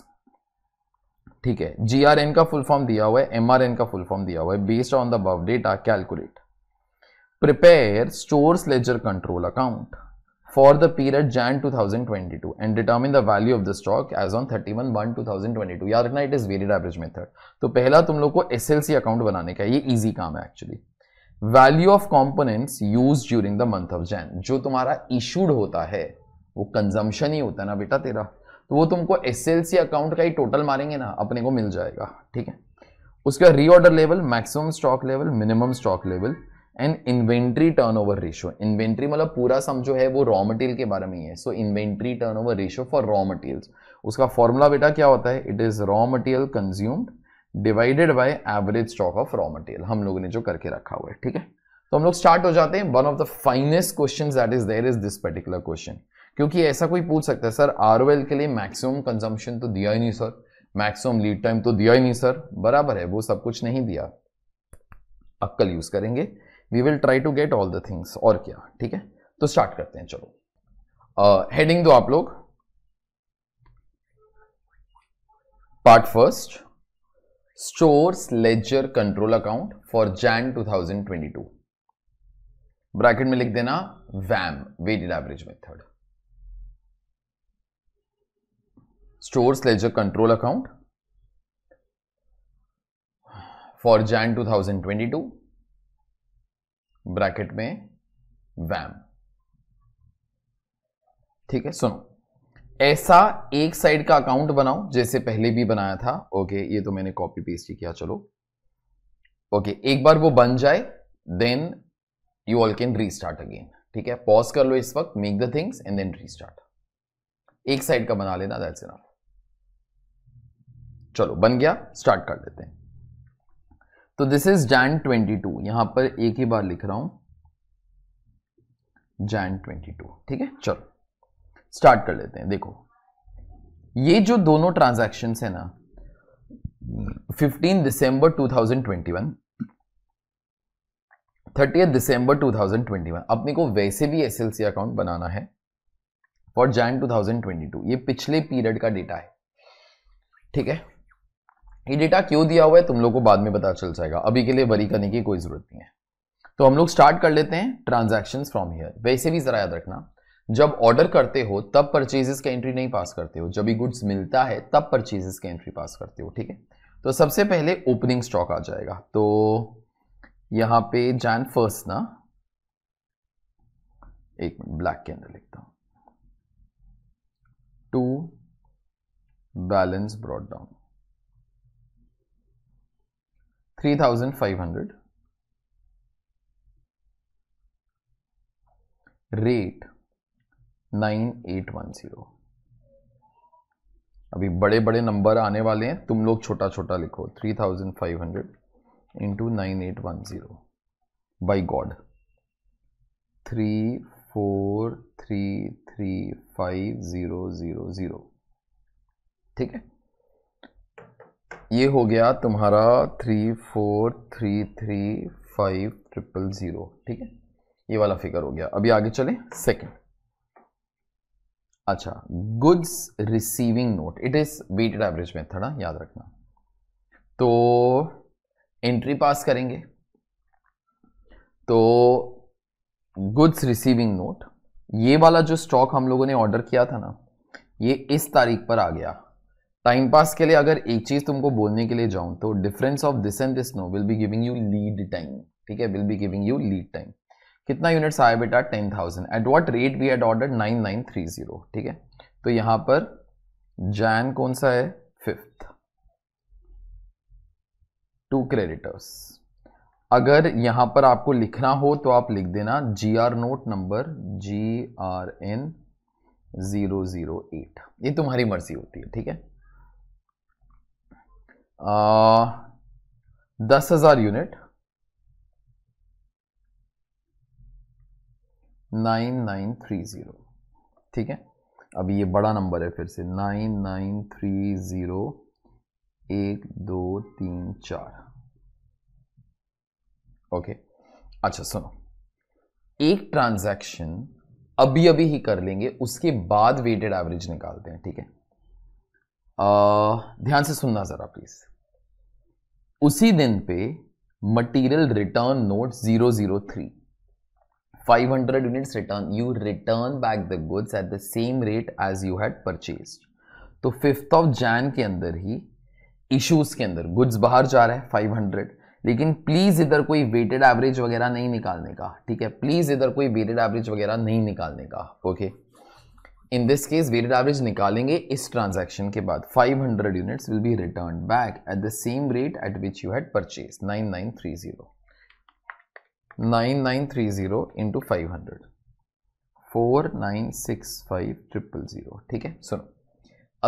ठीक है जी आर एन का फुल फॉर्म दिया हुआ है एम आर एन का फुल फॉर्म दिया हुआ है based on the above data calculate prepare stores ledger control account for the period Jan 2022 and determine the value of the stock as on 31 1 2022 याद रखना it is weighted average method तो पहला तुम लोग को एस अकाउंट बनाने का ये इजी काम है actually value of components use during the month of Jan जो तुम्हारा इशूड होता है वो कंजम्पशन ही होता है ना बेटा तेरा तो वो तुमको एस अकाउंट का ही टोटल मारेंगे ना अपने को मिल जाएगा ठीक है उसके बाद reorder level maximum stock level minimum stock level and inventory turnover ratio inventory मतलब पूरा सम जो है वो रॉ मटेरियल के बारे में ही है so inventory turnover ratio for raw materials उसका फॉर्मूला बेटा क्या होता है it is raw material consumed divided by average stock of raw material हम लोगों ने जो करके रखा हुआ है ठीक है तो हम लोग स्टार्ट हो जाते हैं one of the finest question that is there is this particular question क्योंकि ऐसा कोई पूछ सकता है सर आर के लिए मैक्सिमम कंजम्पशन तो दिया ही नहीं सर मैक्सिमम लीड टाइम तो दिया ही नहीं सर बराबर है वो सब कुछ नहीं दिया अक्कल यूज करेंगे we will try to get all the things और क्या ठीक है तो स्टार्ट करते हैं चलो हेडिंग uh, दो आप लोग part first stores ledger control account for Jan 2022 bracket में लिख देना वैम weighted average method stores ledger control account for Jan 2022 bracket में वैम ठीक है सुनो ऐसा एक साइड का अकाउंट बनाओ जैसे पहले भी बनाया था ओके ये तो मैंने कॉपी पेस्ट ही किया चलो ओके एक बार वो बन जाए then you all can restart again ठीक है पॉज कर लो इस वक्त make the things and then restart एक साइड का बना लेना दैट्स इनफ चलो बन गया स्टार्ट कर देते हैं तो दिस इज जैन 22 यहां पर एक ही बार लिख रहा हूं जैन 22 ठीक है चलो स्टार्ट कर लेते हैं देखो ये जो दोनों ट्रांजेक्शन है ना 15 दिसंबर 2021 थर्टी दिसंबर 2021 अपने को वैसे भी एसएलसी अकाउंट बनाना है फॉर जैन 2022 ये पिछले पीरियड का डेटा है ठीक है ये डेटा क्यों दिया हुआ है तुम लोग को बाद में पता चल जाएगा अभी के लिए वरी करने की कोई ज़रूरत नहीं है तो हम लोग स्टार्ट कर लेते हैं ट्रांजेक्शन फ्रॉम हियर वैसे भी ज़रा याद रखना जब ऑर्डर करते हो तब परचेजेस का एंट्री नहीं पास करते हो जब भी गुड्स मिलता है तब परचेजेस का एंट्री पास करते हो ठीक है तो सबसे पहले ओपनिंग स्टॉक आ जाएगा तो यहां पे जैन फर्स्ट ना एक मिनट ब्लैक के अंदर लिखता हूं to balance brought down 3500 rate 9810 अभी बड़े बड़े नंबर आने वाले हैं तुम लोग छोटा छोटा लिखो 3500 thousand five hundred into nine eight one zero by god three four three three five zero zero zero ठीक है ये हो गया तुम्हारा three four three three five triple zero ठीक है ये वाला फिगर हो गया अभी आगे चले सेकंड अच्छा goods receiving note it is weighted average method ना याद रखना तो एंट्री पास करेंगे तो गुड्स रिसीविंग नोट ये वाला जो स्टॉक हम लोगों ने ऑर्डर किया था ना ये इस तारीख पर आ गया टाइम पास के लिए अगर एक चीज तुमको बोलने के लिए जाऊं तो difference of this and this no will be giving you lead time ठीक है will be giving you lead time कितना यूनिट्स आया बेटा ten thousand at what rate we had order nine nine three zero ठीक है तो यहां पर जैन कौन सा है फिफ्थ टू क्रेडिटर्स अगर यहां पर आपको लिखना हो तो आप लिख देना G R note number G R N zero zero eight ये तुम्हारी मर्जी होती है ठीक है Uh, दस हजार unit nine nine three zero ठीक है अब ये बड़ा नंबर है फिर से नाइन नाइन थ्री जीरो एक दो तीन चार ओके अच्छा सुनो एक ट्रांजैक्शन अभी अभी ही कर लेंगे उसके बाद वेटेड एवरेज निकालते हैं ठीक है ध्यान से सुनना ज़रा प्लीज़ उसी दिन पे material return note zero zero three hundred units return you return back the goods at the same rate as you had purchased तो फिफ्थ ऑफ जैन के अंदर ही इश्यूज के अंदर गुड्स बाहर जा रहे हैं फाइव हंड्रेड लेकिन प्लीज इधर कोई वेटेड एवरेज वगैरह नहीं निकालने का ठीक है प्लीज इधर कोई वेटेड एवरेज वगैरह नहीं निकालने का okay okay? In this case weighted average निकालेंगे इस ट्रांजैक्शन के बाद 500 units will be return back at the same rate at which you had purchase 9930 9930 into 500 ठीक है सुनो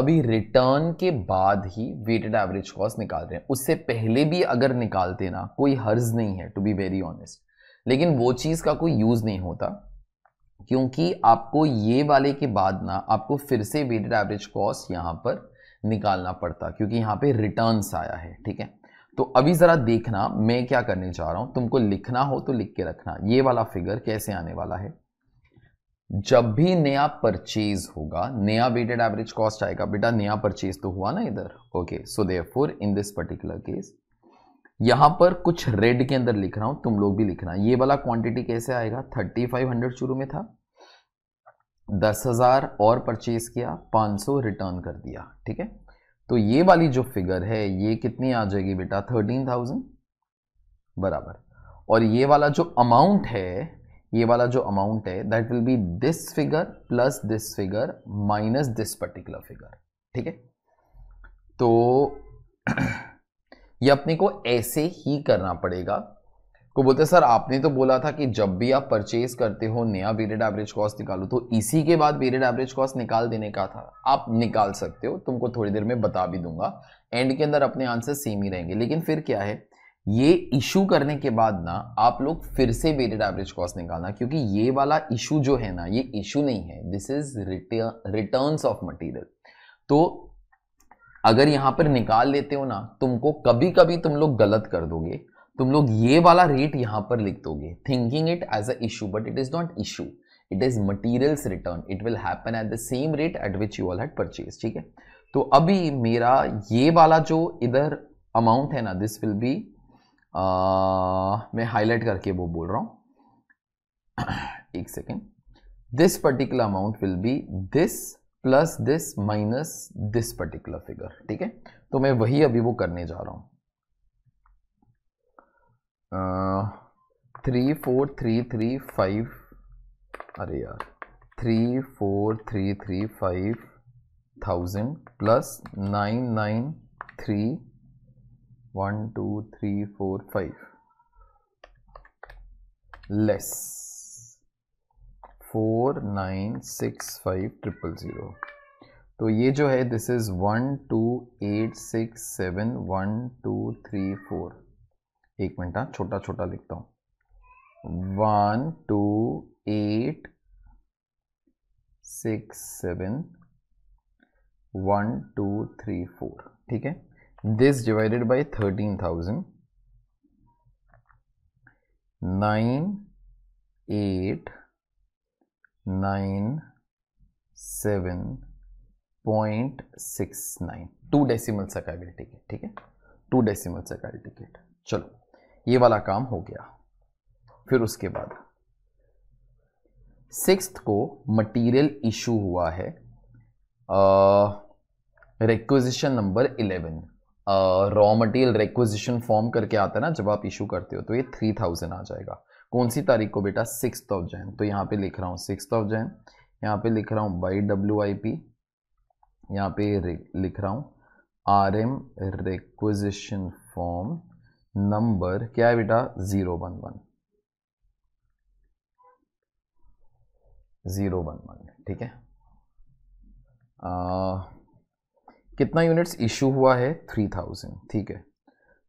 अभी रिटर्न के बाद ही वेटेड एवरेज कॉस्ट निकाल रहे हैं उससे पहले भी अगर निकालते ना कोई हर्ज नहीं है टू बी वेरी ऑनेस्ट लेकिन वो चीज़ का कोई यूज़ नहीं होता क्योंकि आपको ये वाले के बाद ना आपको फिर से वेटेड एवरेज कॉस्ट यहाँ पर निकालना पड़ता क्योंकि यहाँ पे रिटर्न्स आया है ठीक है तो अभी ज़रा देखना मैं क्या करने जा रहा हूँ तुमको लिखना हो तो लिख के रखना ये वाला फिगर कैसे आने वाला है जब भी नया परचेज होगा नया वेटेड एवरेज कॉस्ट आएगा बेटा नया परचेज तो हुआ ना इधर okay so therefore in this particular case यहां पर कुछ रेड के अंदर लिख रहा हूं तुम लोग भी लिखना ये वाला क्वांटिटी कैसे आएगा 3500 शुरू में था दस हज़ार और परचेज़ किया पाँच सौ रिटर्न कर दिया ठीक है तो ये वाली जो फिगर है ये कितनी आ जाएगी बेटा थर्टीन थाउजेंड बराबर और ये वाला जो अमाउंट है ये वाला जो अमाउंट है that will be this figure plus this figure minus this particular figure ठीक है तो ये अपने को ऐसे ही करना पड़ेगा को बोलते सर आपने तो बोला था कि जब भी आप परचेज करते हो नया वेटेड एवरेज कॉस्ट निकालो तो इसी के बाद वेटेड एवरेज कॉस्ट निकाल देने का था आप निकाल सकते हो तुमको थोड़ी देर में बता भी दूंगा एंड के अंदर अपने आंसर सेम ही रहेंगे लेकिन फिर क्या है ये इशू करने के बाद ना आप लोग फिर से वेरियड एवरेज कॉस्ट निकालना क्योंकि ये वाला इशू जो है ना ये इशू नहीं है this is return of material तो अगर यहां पर निकाल लेते हो ना तुमको कभी कभी तुम लोग गलत कर दोगे तुम लोग ये वाला रेट यहां पर लिख दोगे thinking it as a issue but it is not issue it is materials return it will happen at the same rate at which you all had purchase ठीक है तो अभी मेरा ये वाला जो इधर अमाउंट है ना दिस विल बी मैं हाईलाइट करके वो बोल रहा हूं एक second this particular amount will be this plus this minus this particular figure ठीक है तो मैं वही अभी वो करने जा रहा हूं three four three three five अरे यार three four three three five thousand plus nine nine three one two three four five less four nine six five triple zero तो ये जो है this is one two eight six seven one two three four एक मिनट हाँ छोटा छोटा लिखता हूँ one two eight six seven one two three four ठीक है this divided by thirteen thousand nine eight nine seven point six nine two decimal सकाइल टिकट ठीक है टू डेसिमल सकाइल टिकट चलो ये वाला काम हो गया फिर उसके बाद सिक्स को मटेरियल इशू हुआ है requisition number eleven raw material requisition form करके आता है ना जब आप इशू करते हो तो ये थ्री थाउजेंड आ जाएगा कौन सी तारीख को बेटा सिक्स ऑफ जैन तो यहाँ पे लिख रहा हूँ सिक्स ऑफ जैन यहाँ पे लिख रहा हूँ बाई डब्ल्यू आई पी यहाँ पे लिख रहा हूँ R M requisition form number क्या है बेटा zero one one zero one one ठीक है आ, कितना यूनिट्स इशू हुआ है थ्री थाउजेंड ठीक है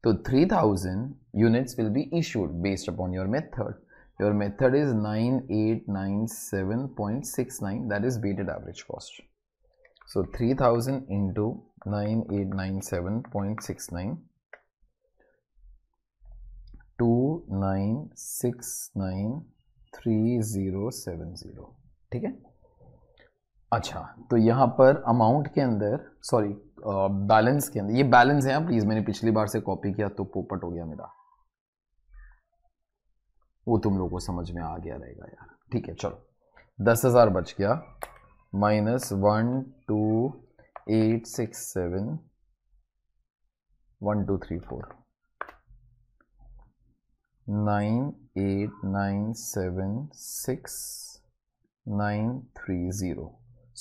तो three thousand units will be issued based upon your method your method is nine eight nine seven point six nine that is weighted average cost so three thousand into nine eight nine seven point six nine two nine six nine three zero seven zero ठीक है अच्छा तो यहाँ पर amount के अंदर sorry balance के अंदर ये बैलेंस है प्लीज़ मैंने पिछली बार से कॉपी किया तो पोपट हो गया मेरा वो तुम लोगों को समझ में आ गया रहेगा यार ठीक है चलो दस हज़ार बच गया minus one two eight six seven one two three four nine eight nine seven six nine three zero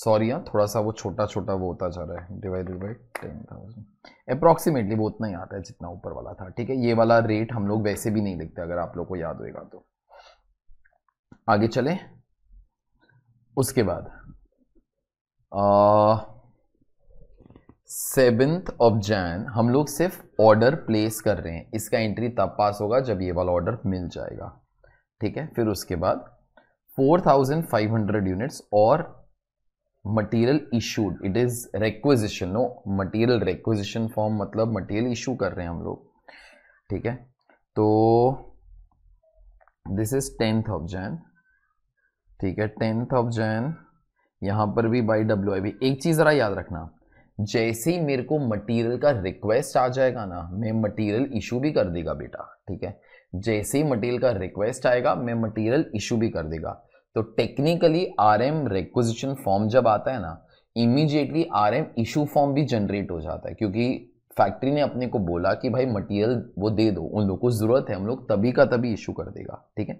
sorry यहाँ थोड़ा सा वो छोटा छोटा वो होता जा रहा है divided by ten thousand approximately वो उतना ही आता है जितना ऊपर वाला था ठीक है ये वाला रेट हम लोग वैसे भी नहीं लिखते अगर आप लोग को याद होएगा तो आगे चले उसके बाद आ, सेवेंथ ऑफ जैन हम लोग सिर्फ ऑर्डर प्लेस कर रहे हैं इसका एंट्री तब पास होगा जब ये वाला ऑर्डर मिल जाएगा ठीक है फिर उसके बाद 4500 यूनिट्स और material issued it is requisition no material requisition form मतलब मटेरियल इशू कर रहे हैं हम लोग ठीक है तो this is tenth of Jan ठीक है टेंथ ऑफ जैन यहां पर भी बाई डब्ल्यू आई एक चीज़ ज़रा याद रखना जैसे ही मेरे को मटेरियल का रिक्वेस्ट आ जाएगा ना मैं मटेरियल इशू भी कर देगा बेटा ठीक है जैसे ही मटेरियल का रिक्वेस्ट आएगा मैं मटेरियल इशू भी कर देगा तो technically R M requisition form जब आता है ना immediately R M issue form भी जनरेट हो जाता है क्योंकि फैक्ट्री ने अपने को बोला कि भाई मटेरियल वो दे दो उन लोग को ज़रूरत है हम लोग तभी का तभी इशू कर देगा ठीक है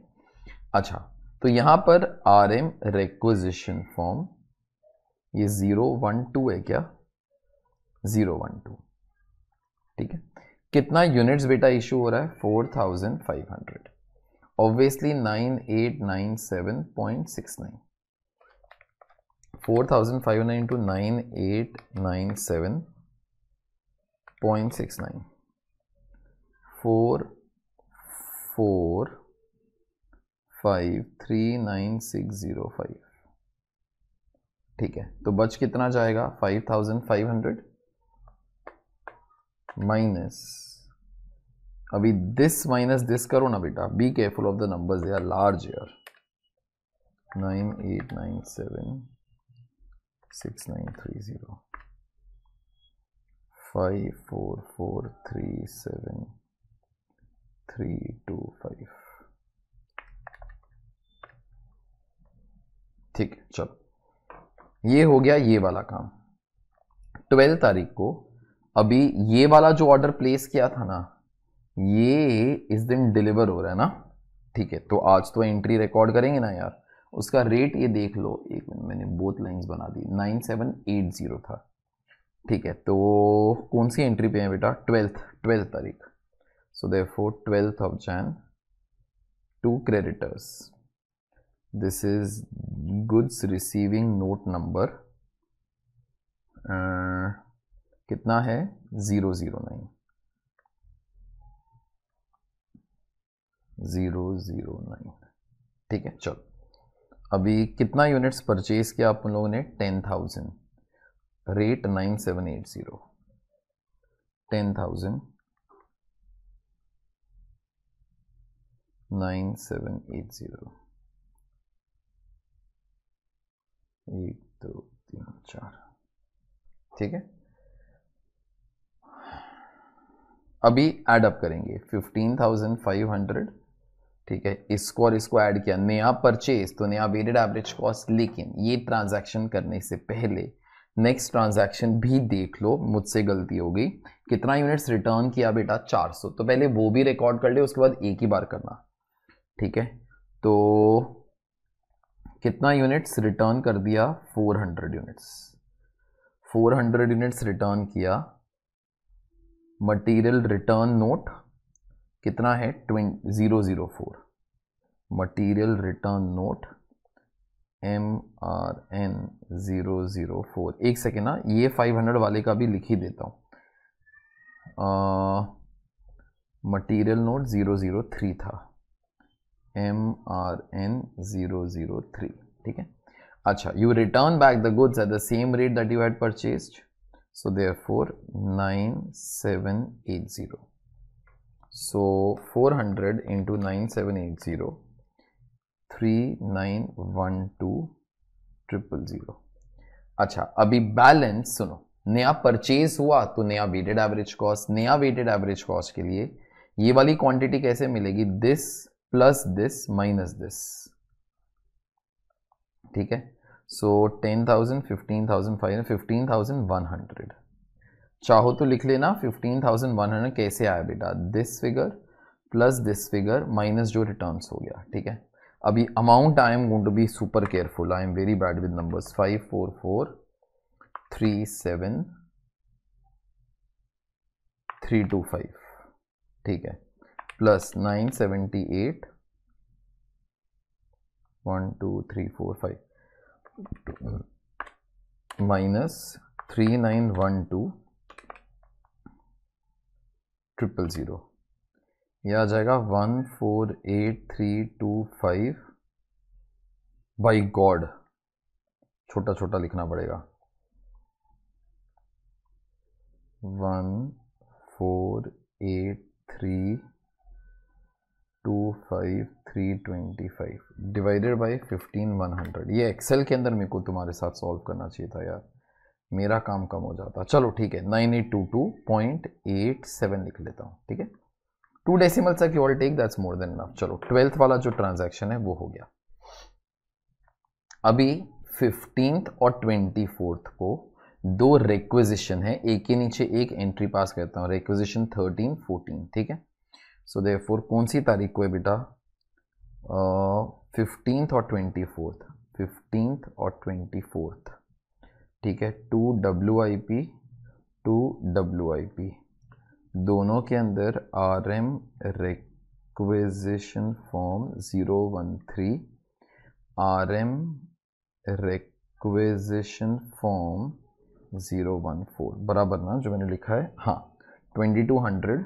अच्छा तो यहां पर आर एम रिक्वजिशन फॉर्म ये ज़ीरो वन टू है क्या जीरो वन टू ठीक है कितना यूनिट्स बेटा इशू हो रहा है four thousand five hundred obviously nine eight nine seven point six nine four thousand five nine two nine eight nine seven point six nine four four five three nine six zero five ठीक है तो बच कितना जाएगा five thousand five hundred minus अभी this minus this करो ना बेटा be careful of the numbers they are large यार nine eight nine seven six nine three zero five four four three seven three two five ठीक है चलो ये हो गया ये वाला काम ट्वेल्व तारीख को अभी ये वाला जो ऑर्डर प्लेस किया था ना ये इस दिन डिलीवर हो रहा है ना ठीक है तो आज तो एंट्री रिकॉर्ड करेंगे ना यार उसका रेट ये देख लो एक मिनट मैंने बोथ लाइंस बना दी नाइन सेवन एट ज़ीरो था ठीक है तो कौन सी एंट्री पे है बेटा ट्वेल्थ ट्वेल्थ तारीख so therefore twelfth of Jan to creditors this is goods receiving note number कितना है zero zero nine zero zero nine ठीक है चलो अभी कितना यूनिट्स परचेज किया आप उन लोगों ने ten thousand rate nine seven eight zero ten thousand nine seven eight zero एक दो तीन चार ठीक है अभी एड अप करेंगे 15,500 ठीक है इसको और इसको ऐड किया नया परचेज तो नया वेटेड एवरेज कॉस्ट लेकिन ये ट्रांजैक्शन करने से पहले नेक्स्ट ट्रांजैक्शन भी देख लो मुझसे गलती हो गई कितना यूनिट्स रिटर्न किया बेटा 400 तो पहले वो भी रिकॉर्ड कर ले उसके बाद एक ही बार करना ठीक है तो कितना यूनिट्स रिटर्न कर दिया 400 यूनिट्स 400 यूनिट्स रिटर्न किया मटेरियल रिटर्न नोट कितना है ट्वें zero zero four material return note M R N zero zero four एक सेकेंड ना ये फाइव हंड्रेड वाले का भी लिख ही देता हूँ material note zero zero three था M R N zero zero three ठीक है अच्छा you return back the goods at the same rate that you had purchased so therefore 9780 so 400 into 9780 3912 triple zero अच्छा अभी बैलेंस सुनो नया purchase हुआ तो नया वेटेड एवरेज कॉस्ट नया वेटेड एवरेज कॉस्ट के लिए ये वाली क्वांटिटी कैसे मिलेगी this plus this minus this ठीक है so ten thousand fifteen thousand five fifteen thousand one hundred चाहो तो लिख लेना फिफ्टीन थाउजेंड वन हंड्रेड कैसे आया बेटा this figure plus this figure minus जो रिटर्न्स हो गया ठीक है अभी amount I am going to be super careful I am very bad with numbers five four four three seven three two five ठीक है plus nine seventy eight one two three four five minus three nine one two triple zero आ जाएगा one four eight three two five by God छोटा छोटा लिखना पड़ेगा one four eight three two five three twenty five divided by fifteen one hundred ये Excel के अंदर मेरे को तुम्हारे साथ सॉल्व करना चाहिए था यार मेरा काम कम हो जाता चलो ठीक है nine eight two two point eight seven लिख लेता हूँ ठीक है टू सा are all take that's more than enough चलो ट्वेल्थ वाला जो ट्रांजेक्शन है वो हो गया अभी फिफ्टींथ और ट्वेंटी फोर्थ को दो रिक्वेजिशन है एक के नीचे एक एंट्री पास करता हूँ रिक्वेजिशन थर्टीन फोर्टीन ठीक है सो दे फोर कौन सी तारीख को है बेटा फिफ्टींथ और ट्वेंटी फोर्थ फिफ्टींथ और ट्वेंटी फोर्थ ठीक है to W I P to W I P दोनों के अंदर R M requisition form zero one three R M requisition form zero one four बराबर ना जो मैंने लिखा है हाँ twenty two hundred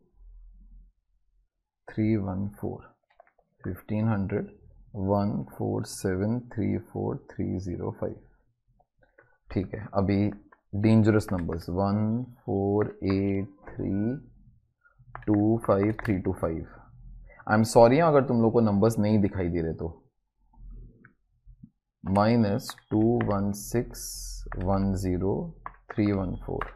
three one four fifteen hundred one four seven three four three zero five ठीक है अभी dangerous numbers one four eight three two five three two five I am sorry अगर तुम लोग को नंबर्स नहीं दिखाई दे रहे तो minus two one six one zero three one four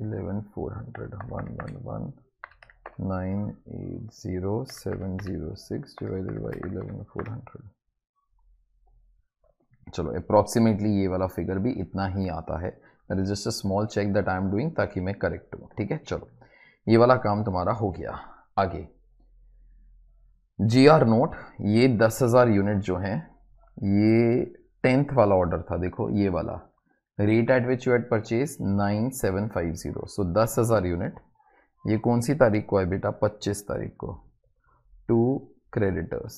eleven four hundred one one one nine eight zero seven zero six divided by eleven four hundred चलो अप्रॉक्सीमेटली ये वाला फिगर भी इतना ही आता है that is just a small check that I am doing ताकि मैं करेक्ट हूँ ठीक है चलो ये वाला काम तुम्हारा हो गया आगे जी आर नोट ये दस हज़ार यूनिट जो हैं ये टेंथ वाला ऑर्डर था देखो ये वाला rate at which you at purchase nine seven five zero so दस हज़ार यूनिट ये कौन सी तारीख को है बेटा पच्चीस तारीख को to creditors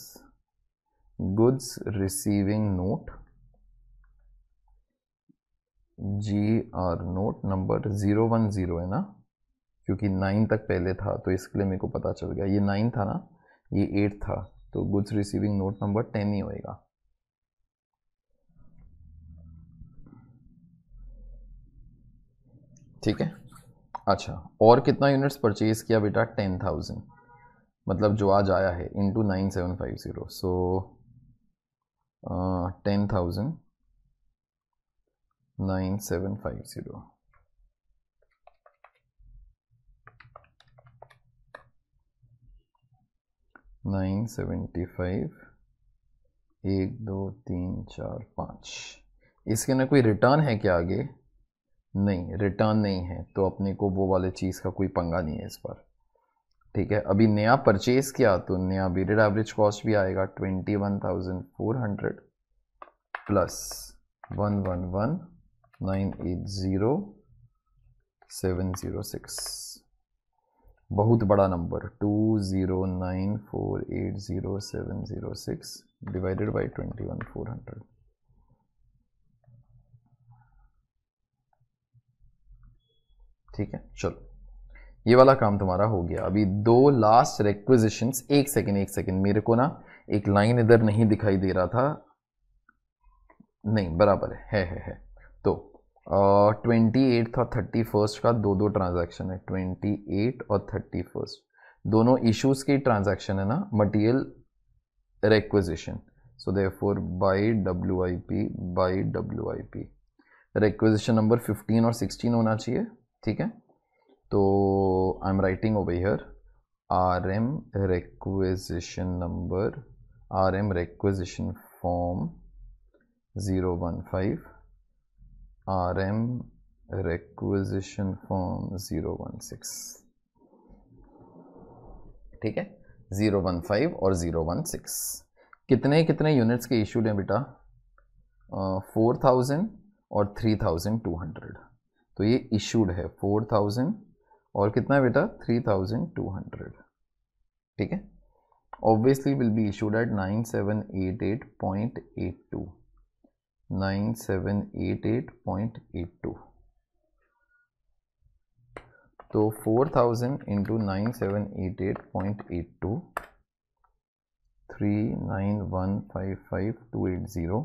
goods receiving note G R note number zero one zero है ना क्योंकि नाइन तक पहले था तो इसके लिए मेरे को पता चल गया ये नाइन था ना ये एट था तो goods receiving note number ten ही होएगा ठीक है अच्छा और कितना यूनिट्स परचेज़ किया बेटा टेन थाउजेंड मतलब जो आज आया है into nine seven five zero so ten thousand nine seven five zero nine seventy five एक दो तीन चार पाँच इसके ना कोई रिटर्न है क्या आगे नहीं रिटर्न नहीं है तो अपने को वो वाले चीज़ का कोई पंगा नहीं है इस पर ठीक है अभी नया परचेज़ किया तो नया वेटेड एवरेज कॉस्ट भी आएगा twenty one thousand four hundred plus one one one nine eight zero seven zero six बहुत बड़ा number two zero nine four eight zero seven zero six divided by twenty one four hundred ठीक है चलो ये वाला काम तुम्हारा हो गया अभी दो लास्ट रिक्विजिशन एक सेकेंड एक सेकेंड मेरे को ना एक लाइन इधर नहीं दिखाई दे रहा था नहीं बराबर है है है है तो ट्वेंटी एट और थर्टी फर्स्ट का दो दो ट्रांजैक्शन है ट्वेंटी एट और थर्टी फर्स्ट दोनों इश्यूज की ट्रांजैक्शन है ना material requisition so therefore by W I P by W I P requisition number fifteen और सिक्सटीन होना चाहिए ठीक है तो I am writing over here R M requisition number R M requisition form zero one five R M requisition form zero one six ठीक है zero one five और zero one six कितने कितने यूनिट्स के इशूड हैं बेटा four thousand और three thousand two hundred तो ये इशूड है फोर थाउजेंड और कितना बेटा थ्री थाउजेंड टू हंड्रेड ठीक है obviously will be issued at nine seven eight eight point eight two nine seven eight eight point eight two तो four thousand into nine seven eight eight point eight two three nine one five five two eight zero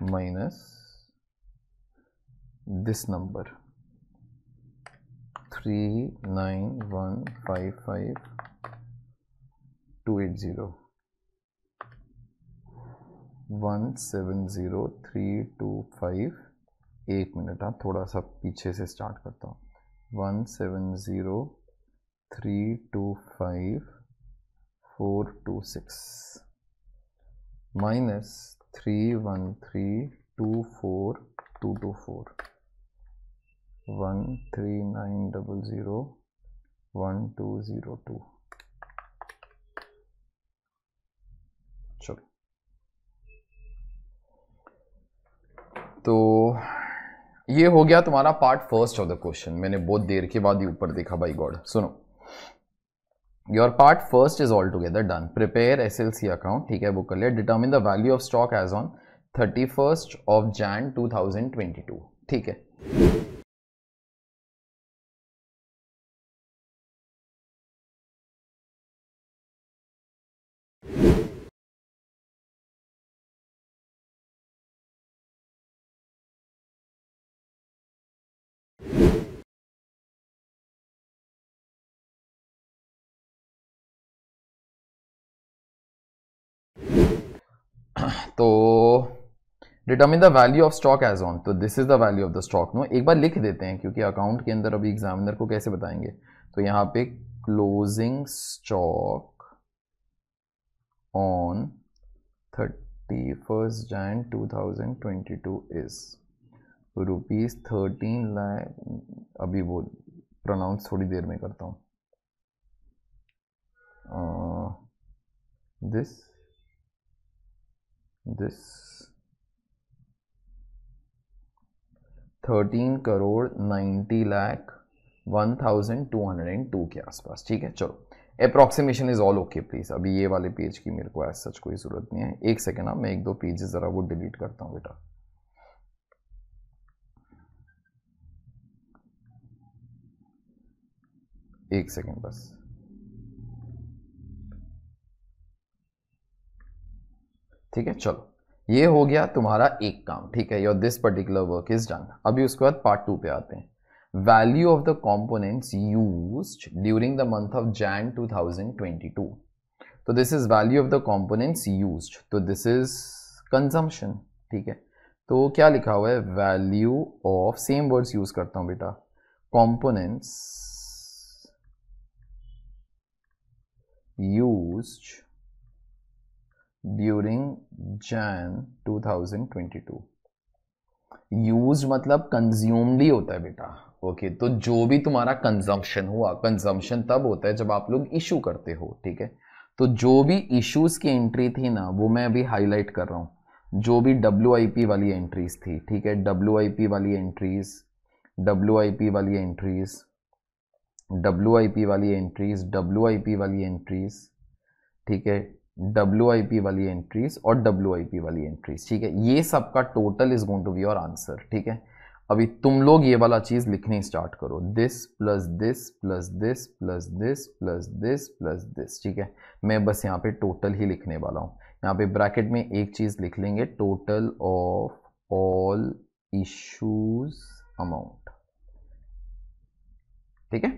minus this number two five एक minute आप हाँ, थोड़ा सा पीछे से start करता हूँ one seven zero three two five four two six minus three one three two four two two four one three nine double zero one two zero two चलो तो ये हो गया तुम्हारा part first of the question मैंने बहुत देर के बाद ही ऊपर देखा भाई गॉड सुनो your part first is all together done prepare S L C account ठीक है बुक कर लिया determine the value of stock as on thirty first of Jan two thousand twenty two ठीक है तो determine the value of stock as on तो this is the value of the stock no एक बार लिख देते हैं क्योंकि अकाउंट के अंदर अभी एग्जामिनर को कैसे बताएंगे तो यहां पे closing stock on thirty first Jan two thousand twenty two is rupees thirteen lakh अभी वो प्रोनाउंस थोड़ी देर में करता हूँ this uh, this 13 crore 90 lakh 1202 के आसपास ठीक है चलो approximation is all okay please अभी ये वाले पेज की मेरे को ऐसा सच कोई ज़रूरत नहीं है एक सेकेंड आप हाँ, मैं एक दो पेजेस ज़रा वो डिलीट करता हूँ बेटा एक सेकेंड बस ठीक है चलो ये हो गया तुम्हारा एक काम ठीक है your this particular work is done अभी उसके बाद पार्ट टू पे आते हैं value of the components use during the month of Jan 2022 तो this is value of the components use तो दिस इज कंजम्पन ठीक है तो क्या लिखा हुआ है value of same words use करता हूँ बेटा components use during Jan 2022 use मतलब कंज्यूम्डली होता है बेटा ओके okay, तो जो भी तुम्हारा कंजम्पशन हुआ कंजम्पशन तब होता है जब आप लोग इशू करते हो ठीक है तो जो भी इश्यूज की एंट्री थी ना वो मैं अभी हाईलाइट कर रहा हूँ जो भी डब्ल्यू वाली एंट्रीज थी ठीक है डब्ल्यू वाली एंट्रीज डब्ल्यू वाली एंट्रीज डब्ल्यू वाली एंट्रीज डब्ल्यू वाली एंट्रीज ठीक है डब्ल्यू वाली एंट्रीज और डब्ल्यू वाली एंट्रीज ठीक है ये सब का total is going to be your answer ठीक है अभी तुम लोग ये वाला चीज़ लिखनी स्टार्ट करो this plus this plus this plus this plus this plus this ठीक है मैं बस यहाँ पे टोटल ही लिखने वाला हूँ यहाँ पे ब्रैकेट में एक चीज़ लिख लेंगे total of all issues amount ठीक है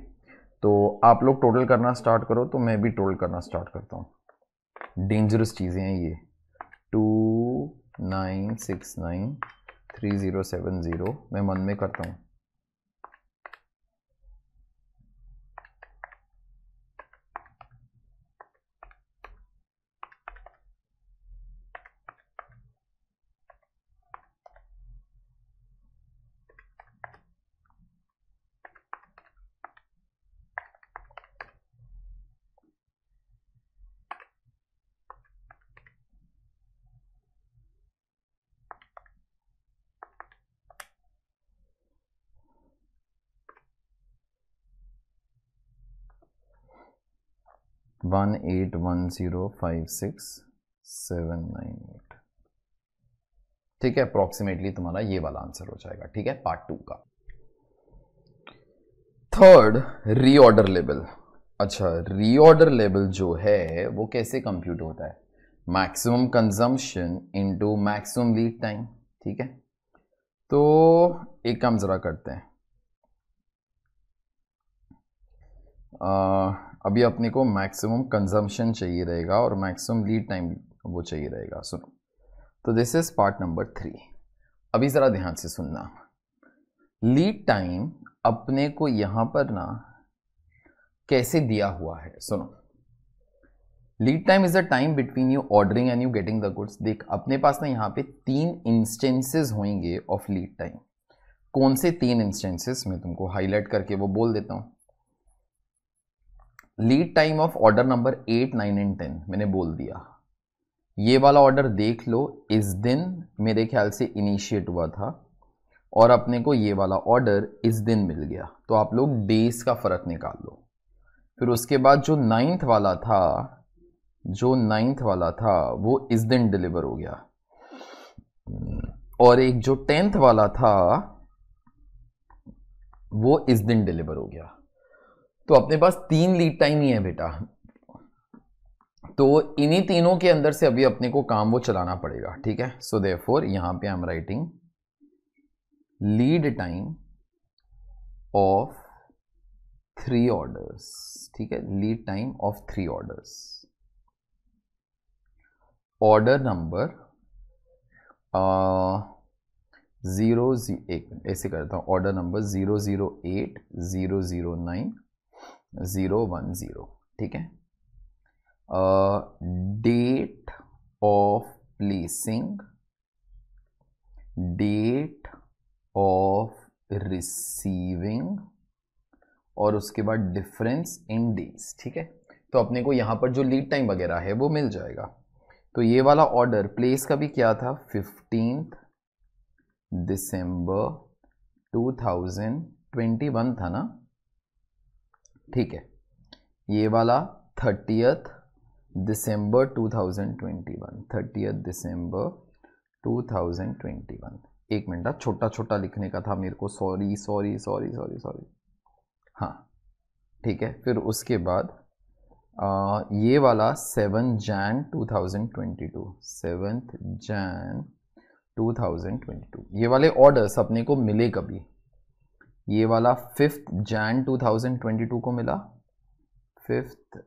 तो आप लोग टोटल करना स्टार्ट करो तो मैं भी टोटल करना स्टार्ट करता हूँ डेंजरस चीज़ें हैं ये two nine six nine three zero seven zero मैं मन में करता हूँ one eight one zero five six seven nine eight ठीक है अप्रोक्सीमेटली तुम्हारा ये वाला आंसर हो जाएगा ठीक है पार्ट टू का थर्ड रीऑर्डर लेबल अच्छा रीऑर्डर लेबल जो है वो कैसे कंप्यूट होता है maximum consumption into maximum lead time ठीक है तो एक काम ज़रा करते हैं अभी अपने को मैक्सिमम कंजम्पशन चाहिए रहेगा और मैक्सिमम लीड टाइम वो चाहिए रहेगा सुनो तो this is part number three अभी ज़रा ध्यान से सुनना लीड टाइम अपने को यहाँ पर ना कैसे दिया हुआ है सुनो lead time is the time between you ordering and you getting the goods देख अपने पास ना यहाँ पे तीन इंस्टेंसेस होंगे ऑफ लीड टाइम कौन से तीन इंस्टेंसेस मैं तुमको हाईलाइट करके वो बोल देता हूँ lead time of order number eight nine and ten मैंने बोल दिया ये वाला ऑर्डर देख लो इस दिन मेरे ख्याल से इनिशिएट हुआ था और अपने को ये वाला ऑर्डर इस दिन मिल गया तो आप लोग डेज का फ़र्क निकाल लो फिर उसके बाद जो नाइन्थ वाला था जो नाइन्थ वाला था वो इस दिन डिलीवर हो गया और एक जो टेंथ वाला था वो इस दिन डिलीवर हो गया तो अपने पास तीन लीड टाइम ही है बेटा तो इन्हीं तीनों के अंदर से अभी अपने को काम वो चलाना पड़ेगा ठीक है सो दे फोर यहां पर I am writing lead time of three orders ठीक है lead time of three orders order number zero जी एक ऐसे करता हूं order number zero zero eight zero zero nine zero one zero ठीक है date of placing date of receiving और उसके बाद डिफरेंस इन डेज ठीक है तो अपने को यहाँ पर जो लीड टाइम वगैरह है वो मिल जाएगा तो ये वाला ऑर्डर प्लेस का भी क्या था फिफ्टीन दिसंबर 2021 था ना ठीक है ये वाला थर्टियथ दिसंबर 2021 थर्टियथ दिसंबर 2021 एक मिनट हाँ, छोटा छोटा लिखने का था मेरे को sorry sorry sorry sorry sorry हाँ ठीक है फिर उसके बाद आ, ये वाला सेवन जैन 2022 सेवन्थ जैन 2022 ये वाले ऑर्डर्स अपने को मिले कभी ये वाला फिफ्थ जैन 2022 को मिला फिफ्थ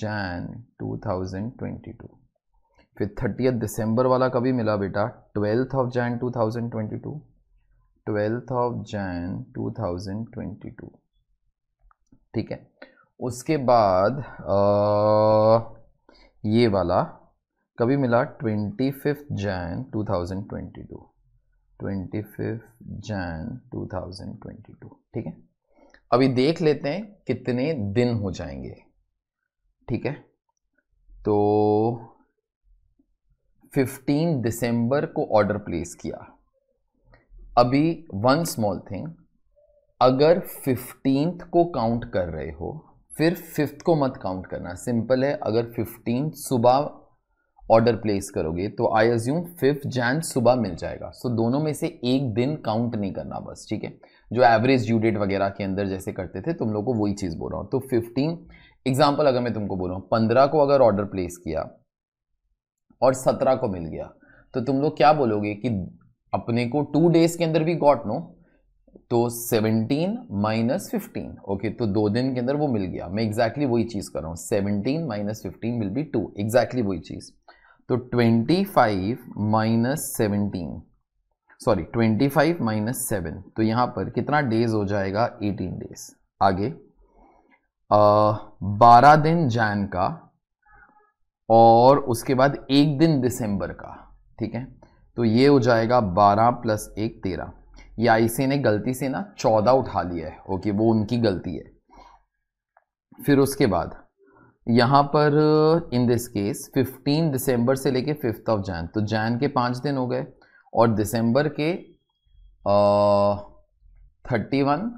जैन 2022 फिर थर्टी दिसंबर वाला कभी मिला बेटा twelfth of Jan 2022 twelfth of Jan 2022 ठीक है उसके बाद आ, ये वाला कभी मिला twenty fifth Jan 2022 twenty fifth Jan 2022 ठीक है अभी देख लेते हैं कितने दिन हो जाएंगे ठीक है तो 15 दिसंबर को ऑर्डर प्लेस किया अभी वन स्मॉल थिंग अगर फिफ्टींथ को काउंट कर रहे हो फिर फिफ्थ को मत काउंट करना सिंपल है अगर फिफ्टीन सुबह ऑर्डर प्लेस करोगे तो आई एज्यूम फिफ्थ जैन सुबह मिल जाएगा सो so, दोनों में से एक दिन काउंट नहीं करना बस ठीक है जो एवरेज ड्यू डेट वगैरह के अंदर जैसे करते थे तुम लोग को वही चीज़ बोल रहा हूँ तो फिफ्टीन एग्जाम्पल अगर मैं तुमको बोल रहा हूँ पंद्रह को अगर ऑर्डर प्लेस किया और सत्रह को मिल गया तो तुम लोग क्या बोलोगे कि अपने को टू डेज के अंदर भी गॉट नो तो 17 माइनस फिफ्टीन ओके तो दो दिन के अंदर वो मिल गया मैं एग्जैक्टली exactly वही चीज़ कर रहा हूँ 17 minus fifteen will be two exactly वही चीज़ तो 25 five minus seventeen sorry twenty five minus seven तो यहां पर कितना डेज हो जाएगा 18 डेज आगे बारह दिन जैन का और उसके बाद एक दिन दिसंबर का ठीक है तो ये हो जाएगा 12 प्लस एक तेरह या आईसी ने गलती से ना 14 उठा लिया है ओके वो उनकी गलती है फिर उसके बाद यहाँ पर इन दिस केस 15 दिसंबर से लेके फिफ्थ ऑफ जैन तो जैन के पाँच दिन हो गए और दिसंबर के थर्टी वन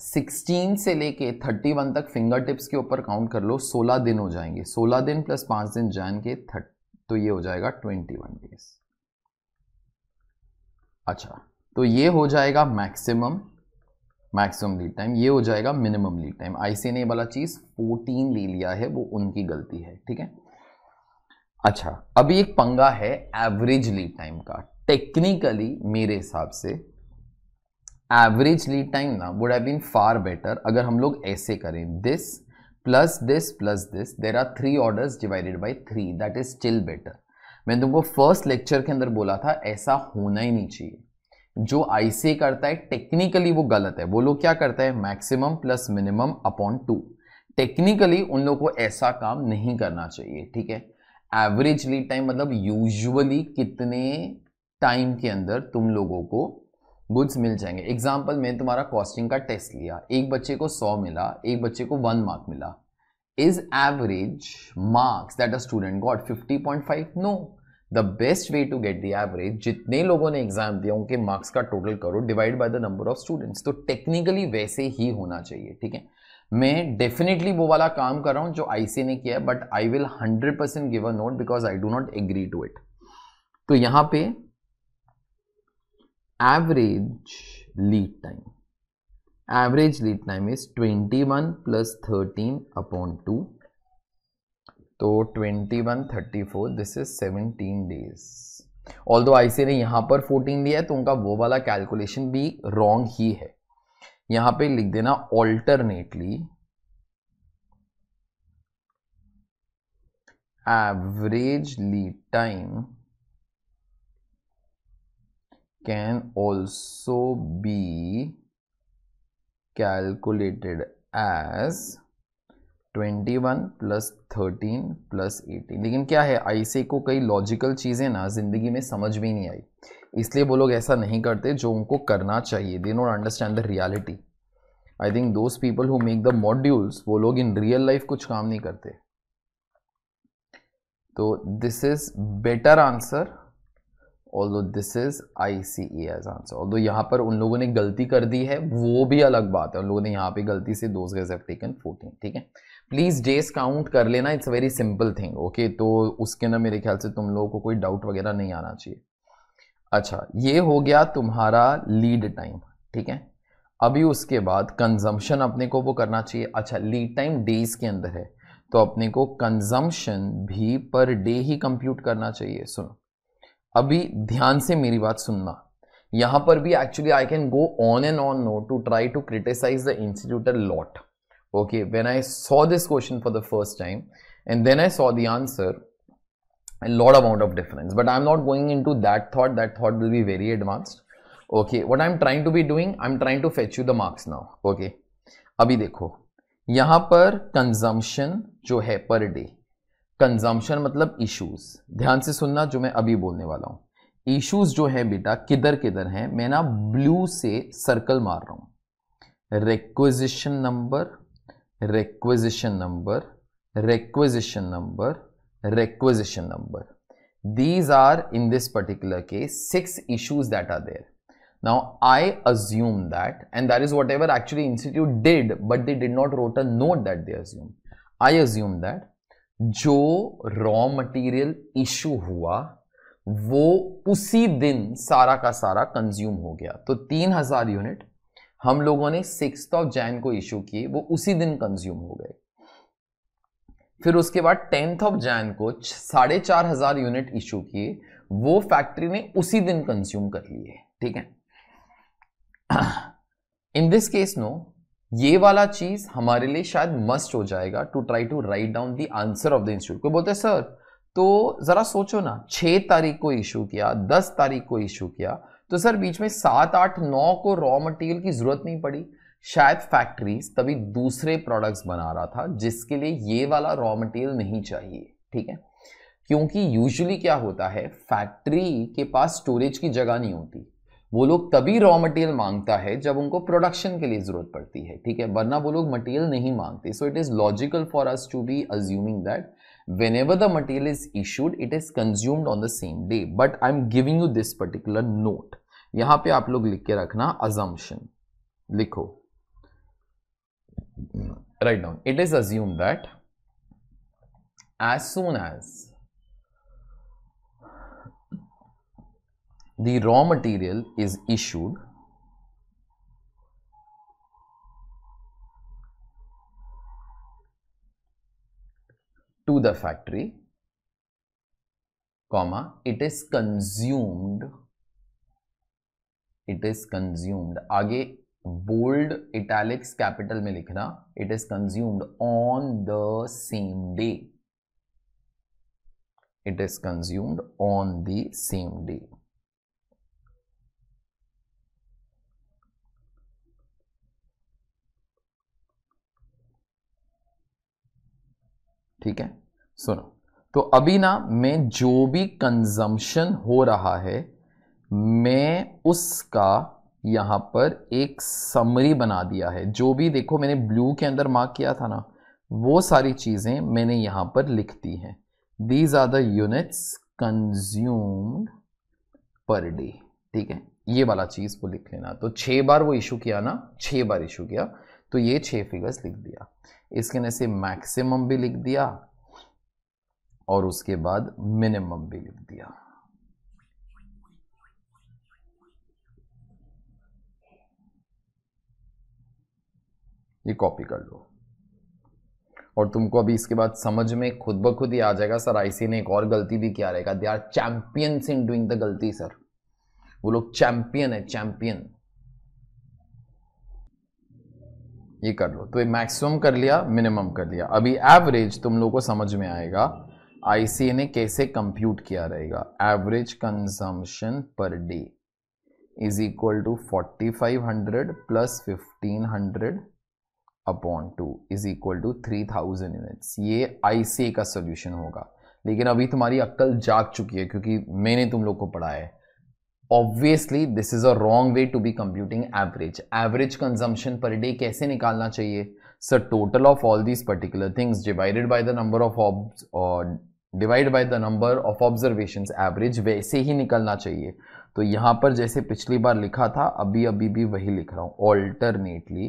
सिक्सटीन से लेके थर्टी वन तक फिंगर टिप्स के ऊपर काउंट कर लो सोलह दिन हो जाएंगे सोलह दिन प्लस पाँच दिन जैन के थर्ट तो ये हो जाएगा ट्वेंटी वन डेज अच्छा तो ये हो जाएगा मैक्सिमम मैक्सिमम लीड टाइम ये हो जाएगा मिनिमम लीड टाइम आईसी ने वाला चीज़ 14 ले लिया है वो उनकी गलती है ठीक है अच्छा अभी एक पंगा है एवरेज लीड टाइम का टेक्निकली मेरे हिसाब से एवरेज लीड टाइम ना would have been far better अगर हम लोग ऐसे करें this plus this plus this there are three orders divided by three that is still better मैंने तुमको फर्स्ट लेक्चर के अंदर बोला था ऐसा होना ही नहीं चाहिए जो आई से करता है टेक्निकली वो गलत है वो लोग क्या करता है maximum plus minimum upon two technically उन लोग को ऐसा काम नहीं करना चाहिए ठीक है एवरेज लीड टाइम मतलब यूजुअली कितने टाइम के अंदर तुम लोगों को गुड्स मिल जाएंगे एग्जाम्पल मैंने तुम्हारा कॉस्टिंग का टेस्ट लिया एक बच्चे को सौ मिला एक बच्चे को वन मार्क मिला is average marks that a student got fifty point five no the best way to get the average जितने लोगों ने एग्जाम दिया उनके मार्क्स का टोटल करो divide by the number of students तो टेक्निकली वैसे ही होना चाहिए ठीक है मैं डेफिनेटली वो वाला काम कर रहा हूँ जो आईसी ने किया but I will hundred percent give a note because I do not agree to it तो यहां पे average lead time average lead time is twenty one plus thirteen upon two तो 21 34 दिस इज 17 डेज ऑल दो आई ने यहाँ पर 14 दिया है तो उनका वो वाला कैलकुलेशन भी रॉन्ग ही है यहाँ पे लिख देना alternately average lead time can also be calculated as twenty one plus thirteen plus eighteen लेकिन क्या है ऐसे को कई लॉजिकल चीज़ें ना ज़िंदगी में समझ भी नहीं आई इसलिए वो लोग ऐसा नहीं करते जो उनको करना चाहिए they not understand the reality I think those people who make the modules वो लोग इन रियल लाइफ कुछ काम नहीं करते तो this is better answer although this is I C A as answer all यहाँ पर उन लोगों ने गलती कर दी है वो भी अलग बात है उन लोगों ने यहाँ पे गलती से दोज गज टेकन फोर्टीन ठीक है प्लीज़ डेज काउंट कर लेना it's very simple thing okay तो उसके अंदर मेरे ख्याल से तुम लोगों को कोई डाउट वगैरह नहीं आना चाहिए अच्छा ये हो गया तुम्हारा लीड टाइम ठीक है अभी उसके बाद कंजम्पशन अपने को वो करना चाहिए अच्छा लीड टाइम डेज के अंदर है तो अपने को कंजम्पशन भी पर डे ही कंप्यूट करना चाहिए सुनो अभी ध्यान से मेरी बात सुनना यहां पर भी actually I can go on and on no to try to criticise the institute lot okay when i saw this question for the first time and then i saw the answer a lot amount of difference but i'm not going into that thought that thought will be very advanced okay what i'm trying to be doing i'm trying to fetch you the marks now okay अभी देखो यहाँ पर consumption जो है per day consumption मतलब issues ध्यान से सुनना जो मैं अभी बोलने वाला हूं इश्यूज जो है बेटा किधर किधर हैं मैं ना ब्लू से सर्कल मार रहा हूं requisition number requisition number, requisition number, requisition number. These are in this particular case six issues that are there. Now I assume that and that is whatever actually institute did but they did not wrote a note that they assume I assume that जो raw material issue हुआ वो उसी दिन सारा का सारा consume हो गया तो 3000 यूनिट हम लोगों ने सिक्स ऑफ जैन को इशू किए वो उसी दिन कंज्यूम हो गए फिर उसके बाद टेंथ ऑफ जैन को साढ़े चार हजार यूनिट इशू किए वो फैक्ट्री ने उसी दिन कंज्यूम कर लिए ठीक है इन दिस केस नो ये वाला चीज हमारे लिए शायद मस्ट हो जाएगा to try to write down the answer of the institute को बोलते सर तो जरा सोचो ना छह तारीख को इशू किया दस तारीख को इशू किया तो सर बीच में सात आठ नौ को रॉ मटेरियल की जरूरत नहीं पड़ी शायद फैक्ट्रीज तभी दूसरे प्रोडक्ट्स बना रहा था जिसके लिए ये वाला रॉ मटेरियल नहीं चाहिए ठीक है क्योंकि यूजुअली क्या होता है फैक्ट्री के पास स्टोरेज की जगह नहीं होती वो लोग तभी रॉ मटेरियल मांगता है जब उनको प्रोडक्शन के लिए ज़रूरत पड़ती है ठीक है वरना वो लोग मटेरियल नहीं मांगते so it is logical for us to be assuming that whenever the material is issued it is consumed on the same day but i'm giving you this particular note यहाँ पे आप लोग लिख के रखना assumption write down it is assumed that as soon as the raw material is issued to the factory comma it is consumed it is consumed आगे bold, italics, capital में लिखना It is consumed on the same day. it is consumed on the same day ठीक है सुनो तो अभी ना मैं जो भी कंजम्पशन हो रहा है मैं उसका यहां पर एक समरी बना दिया है जो भी देखो मैंने ब्लू के अंदर मार्क किया था ना वो सारी चीज़ें मैंने यहां पर लिख दी हैं these are the units consumed per day ठीक है ये वाला चीज़ वो लिख लेना तो छह बार वो इशू किया ना छह बार इशू किया तो ये छह फिगर्स लिख दिया इसके ने से मैक्सिमम भी लिख दिया और उसके बाद मिनिमम भी लिख दिया ये कॉपी कर लो और तुमको अभी इसके बाद समझ में खुद ब खुद ही आ जाएगा सर आईसी ने एक और गलती भी किया रहेगा they are champions in doing the गलती सर वो लोग चैंपियन है चैंपियन ये कर लो तो ये मैक्सिमम कर लिया मिनिमम कर लिया अभी एवरेज तुम लोग को समझ में आएगा आई ने कैसे कंप्यूट किया रहेगा average consumption per day is equal to forty five hundred plus fifteen hundred upon two is equal to three thousand units ये आई का सोल्यूशन होगा लेकिन अभी तुम्हारी अक्कल जाग चुकी है क्योंकि मैंने तुम लोग को पढ़ा है obviously this is a wrong way to be computing average average consumption per day कैसे निकालना चाहिए sir total of all these particular things divided by the number of obs divide by the number of observation average वैसे ही निकलना चाहिए तो यहां पर जैसे पिछली बार लिखा था अभी अभी भी वही लिख रहा हूं alternately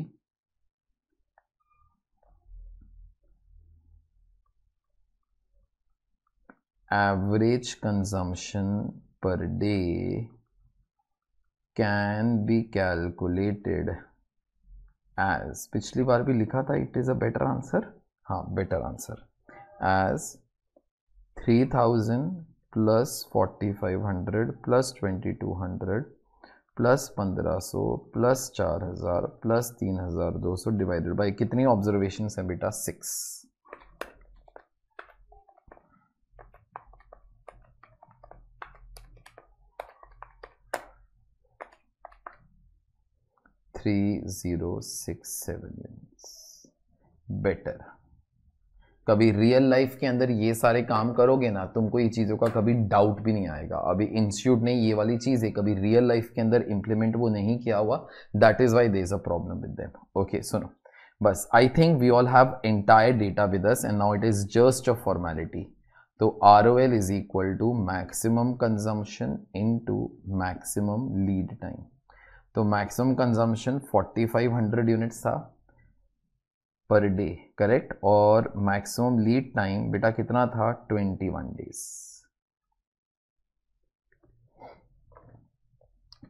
average consumption per day can be calculated as पिछली बार भी लिखा था it is a better answer हाँ better answer as three thousand plus forty five hundred plus twenty two hundred plus पंद्रह सौ प्लस चार हज़ार प्लस तीन हज़ार दो सौ डिवाइडेड बाई कितनी ऑब्जर्वेशन है बेटा सिक्स 3067 यूनिट्स बेटर कभी रियल लाइफ के अंदर ये सारे काम करोगे ना तुमको ये चीज़ों का कभी डाउट भी नहीं आएगा अभी इंस्टीट्यूट ने ये वाली है कभी रियल लाइफ के अंदर इंप्लीमेंट वो नहीं किया हुआ that is why they is a problem with them okay सुनो बस I think we all have entire data with us and now it is just a formality तो R O L is equal to maximum consumption into maximum lead time तो maximum consumption 4500 units था per day correct और maximum lead time बेटा कितना था 21 days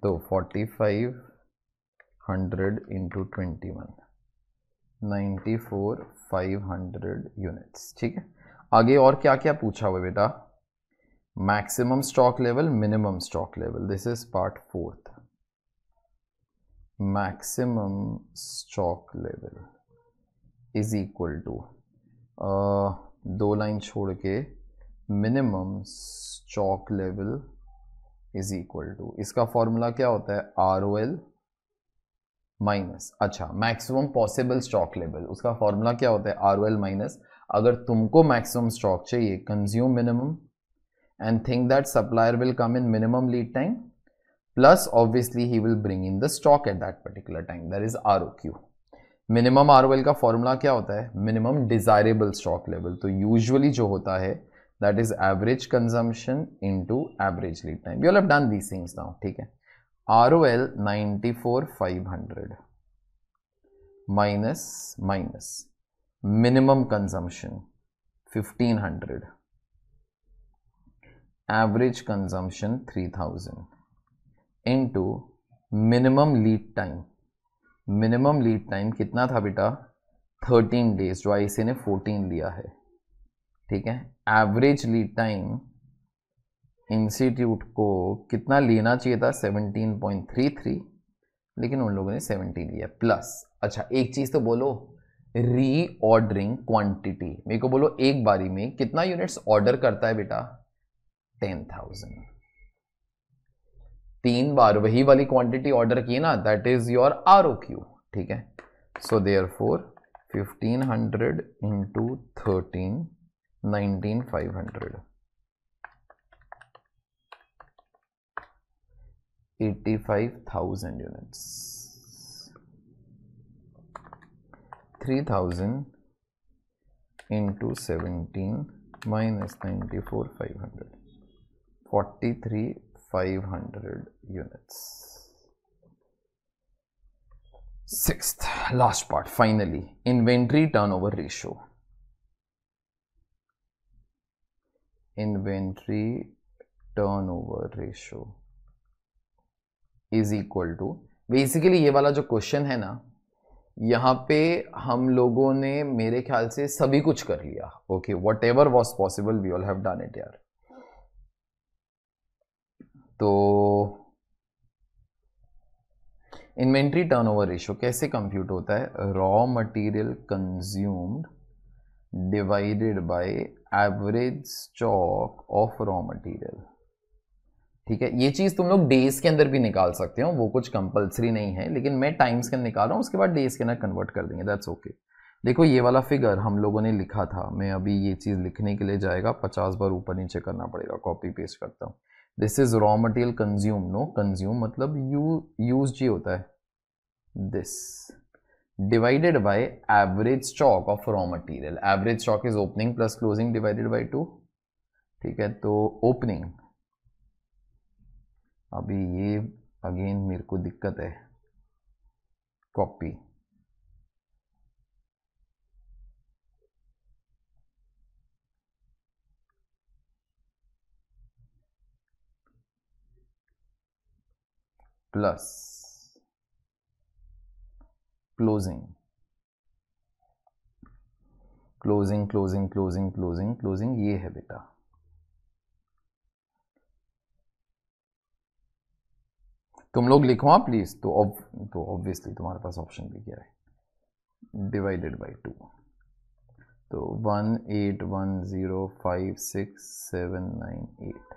तो 4500 into twenty one ninety four five hundred units ठीक है आगे और क्या क्या पूछा हुआ बेटा maximum stock level minimum stock level this is part fourth maximum stock level is equal to uh, दो लाइन छोड़ के minimum stock level is equal to इसका फॉर्मूला क्या होता है आर ओ एल माइनस अच्छा मैक्सिमम पॉसिबल स्टॉक लेवल उसका formula क्या होता है आर ओ एल माइनस अगर तुमको मैक्सिमम स्टॉक चाहिए consume minimum and think that supplier will come in minimum lead time plus obviously he will bring in the stock at that particular time that is ROQ minimum R का formula क्या होता है minimum desirable stock level तो usually जो होता है that is average consumption into average lead time you done these things now ठीक है R O L four five hundred minus minus minimum consumption fifteen hundred average consumption three thousand into minimum lead time minimum lead time कितना था बेटा thirteen days जो आई ने fourteen लिया है ठीक है एवरेज लीड टाइम इंस्टीट्यूट को कितना लेना चाहिए था 17.33 लेकिन उन लोगों ने 17 लिया प्लस अच्छा एक चीज़ तो बोलो रीऑर्डरिंग क्वांटिटी मेरे को बोलो एक बारी में कितना यूनिट्स ऑर्डर करता है बेटा टेन थाउजेंड तीन बार वही वाली क्वांटिटी ऑर्डर की ना that is your R O Q ठीक है so there four fifteen hundred into thirteen nineteen five hundred eighty five thousand units three thousand into seventeen minus four five hundred forty three 500 units. Sixth, last part, finally, inventory turnover ratio. Inventory turnover ratio is equal to basically ये वाला जो question है ना यहाँ पे हम लोगों ने मेरे ख्याल से सभी कुछ कर लिया okay whatever was possible we all have done it यार तो इन्वेंट्री टर्नओवर रेशो कैसे कंप्यूट होता है raw material consumed divided by average stock of raw material ठीक है ये चीज़ तुम लोग डेज के अंदर भी निकाल सकते हो वो कुछ कंपलसरी नहीं है लेकिन मैं टाइम्स के अंदर निकाल रहा हूँ उसके बाद डेज के अंदर कन्वर्ट कर देंगे दैट्स ओके देखो ये वाला फिगर हम लोगों ने लिखा था मैं अभी ये चीज़ लिखने के लिए जाएगा पचास बार ऊपर नीचे करना पड़ेगा कॉपी पेस्ट करता हूँ this is raw material consume no consume मतलब यू यूज जी होता है this divided by average stock of raw material average stock is opening plus closing divided by two ठीक है तो ओपनिंग अभी ये अगेन मेरे को दिक्कत है copy plus closing closing closing closing closing closing ये है बेटा तुम लोग लिखो आप हाँ, प्लीज तो ऑब तो ऑब्वियसली तुम्हारे पास ऑप्शन भी क्या है डिवाइडेड बाय टू तो one eight one zero five six seven nine eight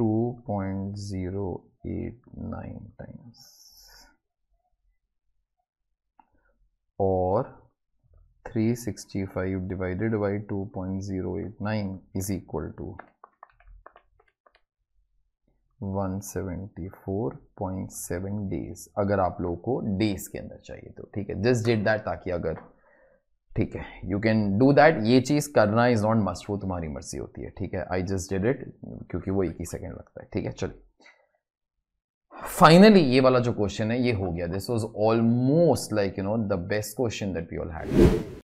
2.089 times और 365 divided by 2.089 is equal to 174.7 days अगर आप लोगों को डेज के अंदर चाहिए तो ठीक है जस्ट डिड दैट ताकि अगर ठीक है यू कैन डू दैट ये चीज़ करना इज़ नॉट मस्ट वो तुम्हारी मर्जी होती है ठीक है आई जस्ट डिड इट क्योंकि वो एक ही सेकेंड लगता है ठीक है चलिए फाइनली ये वाला जो क्वेश्चन है ये हो गया this was almost like you know the best question that we all had